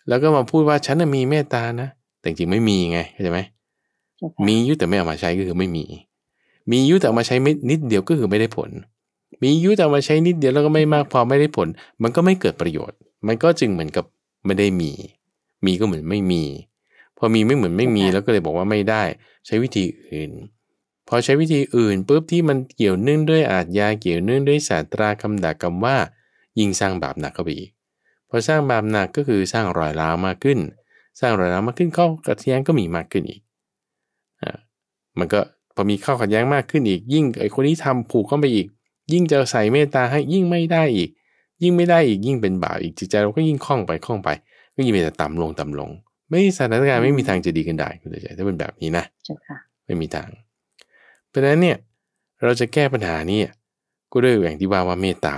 [SPEAKER 2] แล้วก็มาพูดว่าฉันมีเมตตานะแต่จริงไม่มีไงเข้าใจไหมมียุแต่ไม่เอามาใช้ก็คือไม่มี มียุแต่เอามาใช้นิดเดียวก็คือไม่ได้ผล มียุแต่เอามาใช้นิดเดียวแล้วก็ไม่มาก พอไม่ได้ผลมันก็ไม่เกิดประโยชน์ มันก็จึงเหมือนกับไม่ได้มี มีก็เหมือนไม่มี พอมีไม่เหมือนไม่มีแล้วก็เลยบอกว่าไม่ได้ ใช้วิธีอื่น พอใช้วิธีอื่นปุ๊บที่มันเกี่ยวเนื่องด้วยอาทยาเกี่ยวเนื่องด้วยศาสตราคำด่าคำว่า ยิ่งสร้างบาปหนักเข้าไปอีกพอสร้างบาปหนักก็คือสร้างรอยร้าวมากขึ้นสร้างรายด้มากขึ้นข้อขัดแย้งก็มีมากขึ้นอีกอมันก็พอมีข้อขัดแย้งมากขึ้นอีก ยิ่งไอคนนี้ทำผูกเข้าไปอีก ยิ่งจะใส่เมตตาให้ยิ่งไม่ได้อีก ยิ่งไม่ได้อีกยิ่งเป็นบาปอีกจิตใจเราก็ยิ่งคล่องไปคล่องไปก็ยิ่งมปแต่ต่ำลงต่ำลงไม่สถานการณ์ไม่มีทางจะดีกันได้คุณใจถ้าเป็นแบบนี้นะไม่มีทาง เพราะฉะนั้นเนี่ยเราจะแก้ปัญหานี่ก็ด้วยอย่างที่ว่าว่าเมตตา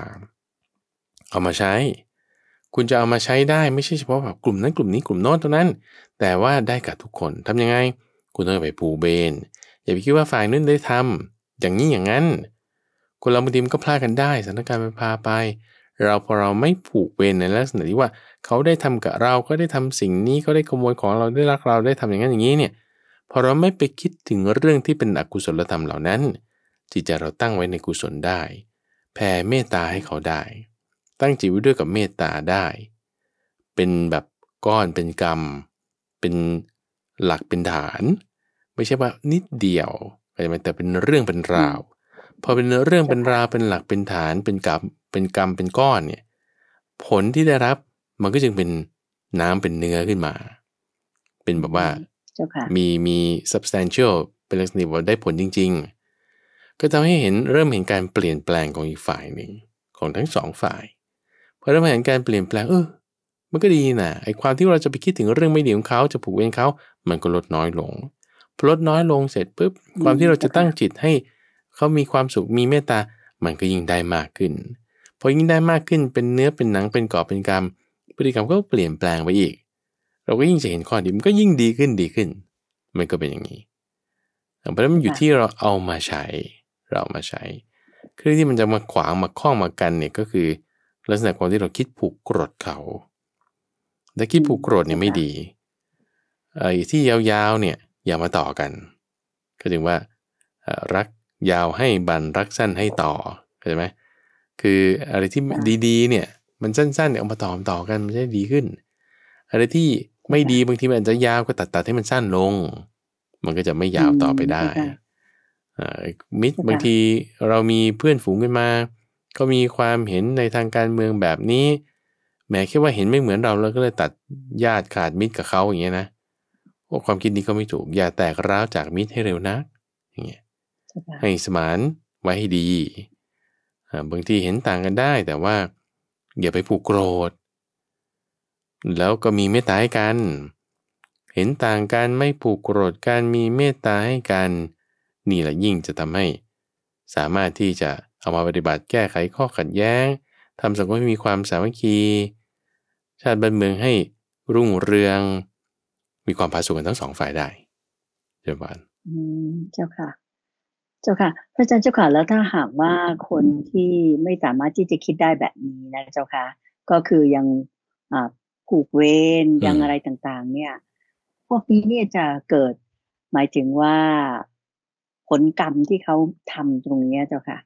[SPEAKER 2] เอามาใช้คุณจะเอามาใช้ได้ไม่ใช่เฉพาะแบบกลุ่มนั้นกลุ่มนี้กลุ่มโน้นเท่านั้น แต่ว่าได้กับทุกคนทํำยังไง คุณต้องไปผูเบนอย่าไปคิดว่าฝ่ายนู้นได้ทำอย่างนี้อย่างนั้น คนเราบางทีมันก็พลาดกันได้สถานการณ์มันพาไป เราพอเราไม่ผูกเวรในลักษณะที่ว่า เขาได้ทำกับเราก็ได้ทำสิ่งนี้เขาได้ขโมยของเราได้รักเราได้ทำอย่างนั้นอย่างนี้เนี่ยพอเราไม่ไปคิดถึงเรื่องที่เป็นอกุศลธรรมเหล่านั้นจิตใจเราตั้งไว้ในกุศลได้แผ่เมตตาให้เขาได้ตั้งจิตไว้ด้วยกับเมตตาได้ เป็นแบบก้อนเป็นกรรม เป็นหลักเป็นฐาน ไม่ใช่ว่านิดเดียวแต่เป็นเรื่องเป็นราวพอเป็นเรื่องเป็นราวเป็นหลักเป็นฐานเป็นกรรมเป็นกรรมเป็นก้อนเนี่ยผลที่ได้รับมันก็จึงเป็นน้ำเป็นเนื้อขึ้นมา เป็นแบบว่ามีมี substantial เป็นลักษณะว่าได้ผลจริง ๆ ก็ทำให้เห็นเริ่มเห็นการเปลี่ยนแปลงของอีกฝ่ายหนึ่งของทั้งสองฝ่ายพอเราเห็นการเปลี่ยนแปลงเออมันก็ดีนะไอ้ความที่เราจะไปคิดถึงเรื่องไม่ดีของเขาจะผูกเวรเขามันก็ลดน้อยลงพอลดน้อยลงเสร็จปุ๊บความที่เราจะตั้งจิตให้เขามีความสุขมีเมตตามันก็ยิ่งได้มากขึ้นพอยิ่งได้มากขึ้น เป็นเนื้อเป็นหนังเป็นกอบเป็นกรรม พฤติกรรมก็เปลี่ยนแปลงไปอีก เราก็ยิ่งจะเห็นข้อดีมันก็ยิ่งดีขึ้นดีขึ้น มันก็เป็นอย่างนี้เพราะมันอยู่ที่เราเอามาใช้ เรามาใช้คือที่มันจะมาขวางมาคล้องมากันเนี่ยก็คือลักษณะความที่เราคิดผูกโกรธเขาแต่คิดผูกโกรธเนี่ยไม่ดี ไอ้ที่ยาวๆเนี่ยอย่ามาต่อกัน ก็ถึงว่ารักยาวให้บันรักสั้นให้ต่อ เข้าใจไหมคืออะไรที่ดีๆเนี่ยมันสั้นๆเนี่ยเอามาต่อต่อกันมันจะดีขึ้น อะไรที่ไม่ดีบางทีมันอาจจะยาวก็ตัดๆ ให้มันสั้นลง มันก็จะไม่ยาวต่อไปได้ มิตรบางทีเรามีเพื่อนฝูงขึ้นมาก็มีความเห็นในทางการเมืองแบบนี้แหมแค่ว่าเห็นไม่เหมือนเราแล้วก็เลยตัดญาติขาดมิตรกับเขาอย่างเงี้ยนะโอ้ความคิดนี้ก็ไม่ถูก อย่าแตกร้าวจากมิตรให้เร็วนะอย่างเงี้ย ให้สมานไว้ให้ดีบางทีเห็นต่างกันได้แต่ว่าอย่าไปผูกโกรธ แล้วก็มีเมตตาให้กัน เห็นต่างกันไม่ผูกโกรธกันมีเมตตาให้กัน นี่แหละยิ่งจะทำให้สามารถที่จะเอามาปฏิบัติแก้ไขข้อขัดแย้งทำสังคมให้มีความสามัคคี ชาติบ้านเมืองให้รุ่งเรือง มีความผาสุกกันทั้งสองฝ่ายได้ เจ้าบ้าน
[SPEAKER 1] เจ้าค่ะ เจ้าค่ะพระอาจารย์เจ้าค่ะแล้วถ้าหากว่าคนที่ไม่สามารถที่จะคิดได้แบบนี้นะเจ้าค่ะ ก็คือยังผูกเวรยังอะไรต่างๆ เนี่ย พวกนี้เนี่ยจะเกิด หมายถึงว่าผลกรรมที่เขาทำตรงนี้เจ้าค่ะ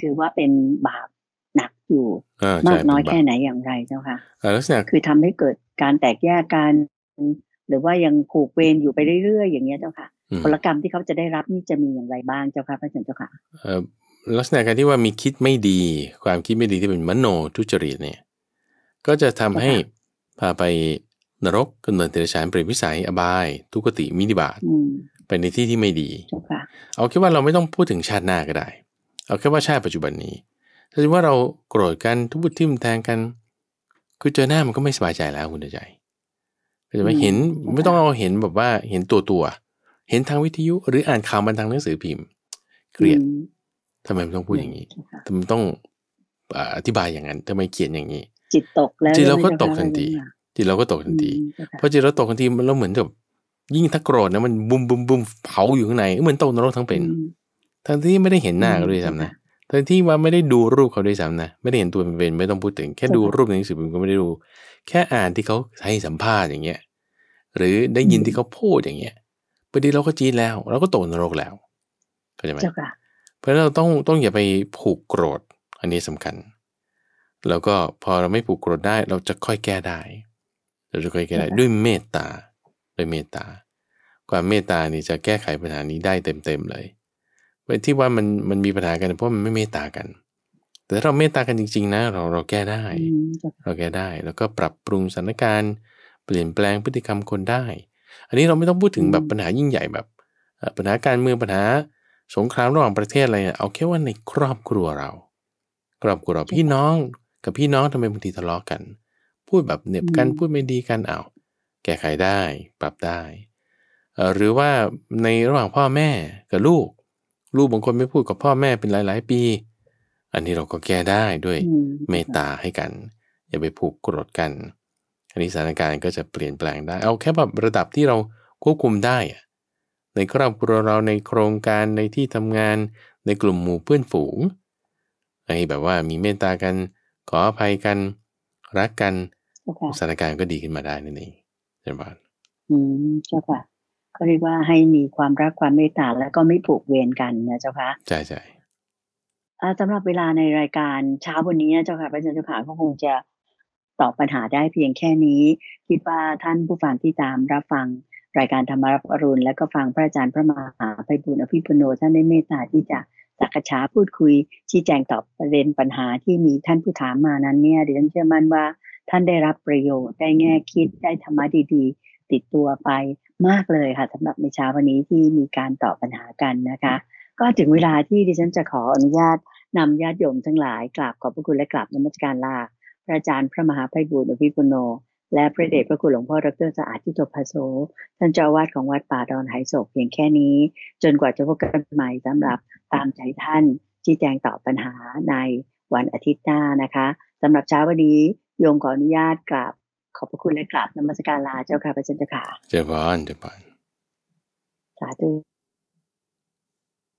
[SPEAKER 1] ถือว่าเป็นบาปหนักอยู่มากน้อยแค่ไหนอย่างไรเจ้าค่ะคือทำให้เกิดการแตกแยกกันหรือว่ายังผูกเวรอยู่ไปเรื่อยๆ อย่างเงี้ยเจ้าค่ะผลกรรมที่เขาจะได้รับนี่จะมีอย่างไรบ้างเจ้าค่ะพระสงฆ์เจ้าค่ะ
[SPEAKER 2] ลักษณะการที่ว่ามีคิดไม่ดี ความคิดไม่ดีที่เป็นมโนทุจริตเนี่ยก็จะทำให้พาไปนรกกำเนิดเดรัจฉานเปรตวิสัยอบาย ทุกติมินิบาตไปในที่ที่ไม่ดีเอาคิดว่าเราไม่ต้องพูดถึงชาติหน้าก็ได้เอาแค่ว่าชาติปัจจุบันนี้ถ้าสมมติว่าเราโกรธกันทุบทิ่มแทงกันคือเจอหน้ามันก็ไม่สบายใจแล้วคุณใจจะไม่เห็นไม่ต้องเอาเห็นแบบว่าเห็นตัวตัวเห็นทางวิทยุ หรืออ่านข่าวบันทางหนังสือพิมพ์ เกลียดทำไมมันต้องพูดอย่างนี้ทำไมต้องอธิบายอย่างนั้นทำไมเขียนอย่างนี้
[SPEAKER 1] จิตตกแล้วจิตเราก็ตกทันทีจิตเราก็ตกทันที
[SPEAKER 2] เพราะจิตเราตกทันทีมันเราเหมือนแบบยิ่งถ้าโกรธนะมันบุมบุมบุมเผาอยู่ข้างใน เหมือนตกนรกทั้งเป็นทั้งที่ไม่ได้เห็นหน้าเขาด้วยซ้ำนะทั้งที่ว่าไม่ได้ดูรูปเขาด้วยซ้ำนะ ไม่ได้เห็นตัวเป็นๆ ไม่ต้องพูดถึงแค่ดูรูปในหนังสือพิมพ์ก็ไม่ได้ดู แค่อ่านที่เขาให้สัมภาษณ์อย่างเงี้ยหรือได้ยินที่เขาพูดอย่างเงี้ยประเดี๋ยวเราก็จีดแล้ว เราก็ตกนรกแล้วเข้าใจไหมเพราะเราต้องต้องอย่าไปผูกโกรธอันนี้สำคัญ แล้วก็พอเราไม่ผูกโกรธได้ เราจะค่อยแก้ได้ เราจะค่อยแก้ได้ด้วยเมตตาด้วยเมตตาความเมตตานี่จะแก้ไขปัญหานี้ได้เต็มๆเลยที่ว่ามันมันมีปัญหากันเพราะมันไม่เมตตากัน แต่ถ้าเราเมตตากันจริงๆนะเราเราแก้ได้ เราแก้ได้แล้วก็ปรับปรุงสถานการณ์เปลี่ยนแปลงพฤติกรรมคนได้ อันนี้เราไม่ต้องพูดถึงแบบปัญหายิ่งใหญ่แบบปัญหาการเมืองปัญหาสงครามระหว่างประเทศอะไรเนี่ยเอาแค่ว่าในครอบครัวเราครอบครัวเราพี่น้องกับพี่น้องทำไมบางทีทะเลาะกัน พูดแบบเหน็บกันพูดไม่ดีกันเอา แก้ไขได้ ปรับได้ หรือว่าในระหว่างพ่อแม่กับลูกลูกบางคนไม่พูดกับพ่อแม่เป็นหลายๆปี อันนี้เราก็แก้ได้ด้วยเมตตาให้กัน อย่าไปผูกโกรธกันอันนี้สถานการณ์ก็จะเปลี่ยนแปลงได้ เอาแค่แบบระดับที่เราควบคุมได้ในครอบครัวเราในโครงการในที่ทำงานในกลุ่มหมู่เพื่อนฝูงไอ้แบบว่ามีเมตตากันขออภัยกันรักกันสถานการณ์ก็ดีขึ้นมาได้นั่นเองใช่ไหม
[SPEAKER 1] อืมใช่ค่ะเรียกว่าให้มีความรักความเมตตาแล้วก็ไม่ผูกเวรกันนะเจ้าคะใช่ใช่สำหรับเวลาในรายการเช้าวันนี้เจ้าค่ะพระอาจารย์เจ้าค่ะก็คงจะตอบปัญหาได้เพียงแค่นี้ คิดว่าท่านผู้ฟังที่ตามรับฟังรายการธรรมรับอรุณ และก็ฟังพระอาจารย์พระมหาไพบุญอภิปุโนท่านได้เมตตาที่จะสักษาพูดคุยชี้แจงตอบประเด็นปัญหาที่มีท่านผู้ถามมานั้น เนี่ยดิฉันเชื่อมั่นว่าท่านได้รับประโยชน์ได้แง่คิดได้ธรรมะดี ๆติดตัวไปมากเลยค่ะสำหรับในเช้าวันนี้ที่มีการตอบปัญหากันนะคะ ก็ถึงเวลาที่ดิฉันจะขออนุญาตนำญาติโยมทั้งหลายกราบขอบพระคุณและกราบนมัสการลาพระอาจารย์พระมหาไพบูรอภิปุโน และพระเดชพระคุณหลวงพ่อดรสะอาดทิโตาโสท่านเจ้าวาดของวัดป่าดอนไหโศกเพียงแค่นี้ จนกว่าจะพบกันใหม่สำหรับตามใจท่านชี้แจงตอบปัญหาในวันอาทิตย์หน้านะคะสำหรับเช้าวันนี้โยมขออนุญาตกราบขอบพระคุณและกราบนมัสการลา เจ้าค่ะพระเจ้าค่ะ
[SPEAKER 2] เจ้าพานเจ้าพาน
[SPEAKER 1] สาธุ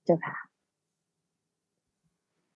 [SPEAKER 4] เจ้าค่ะ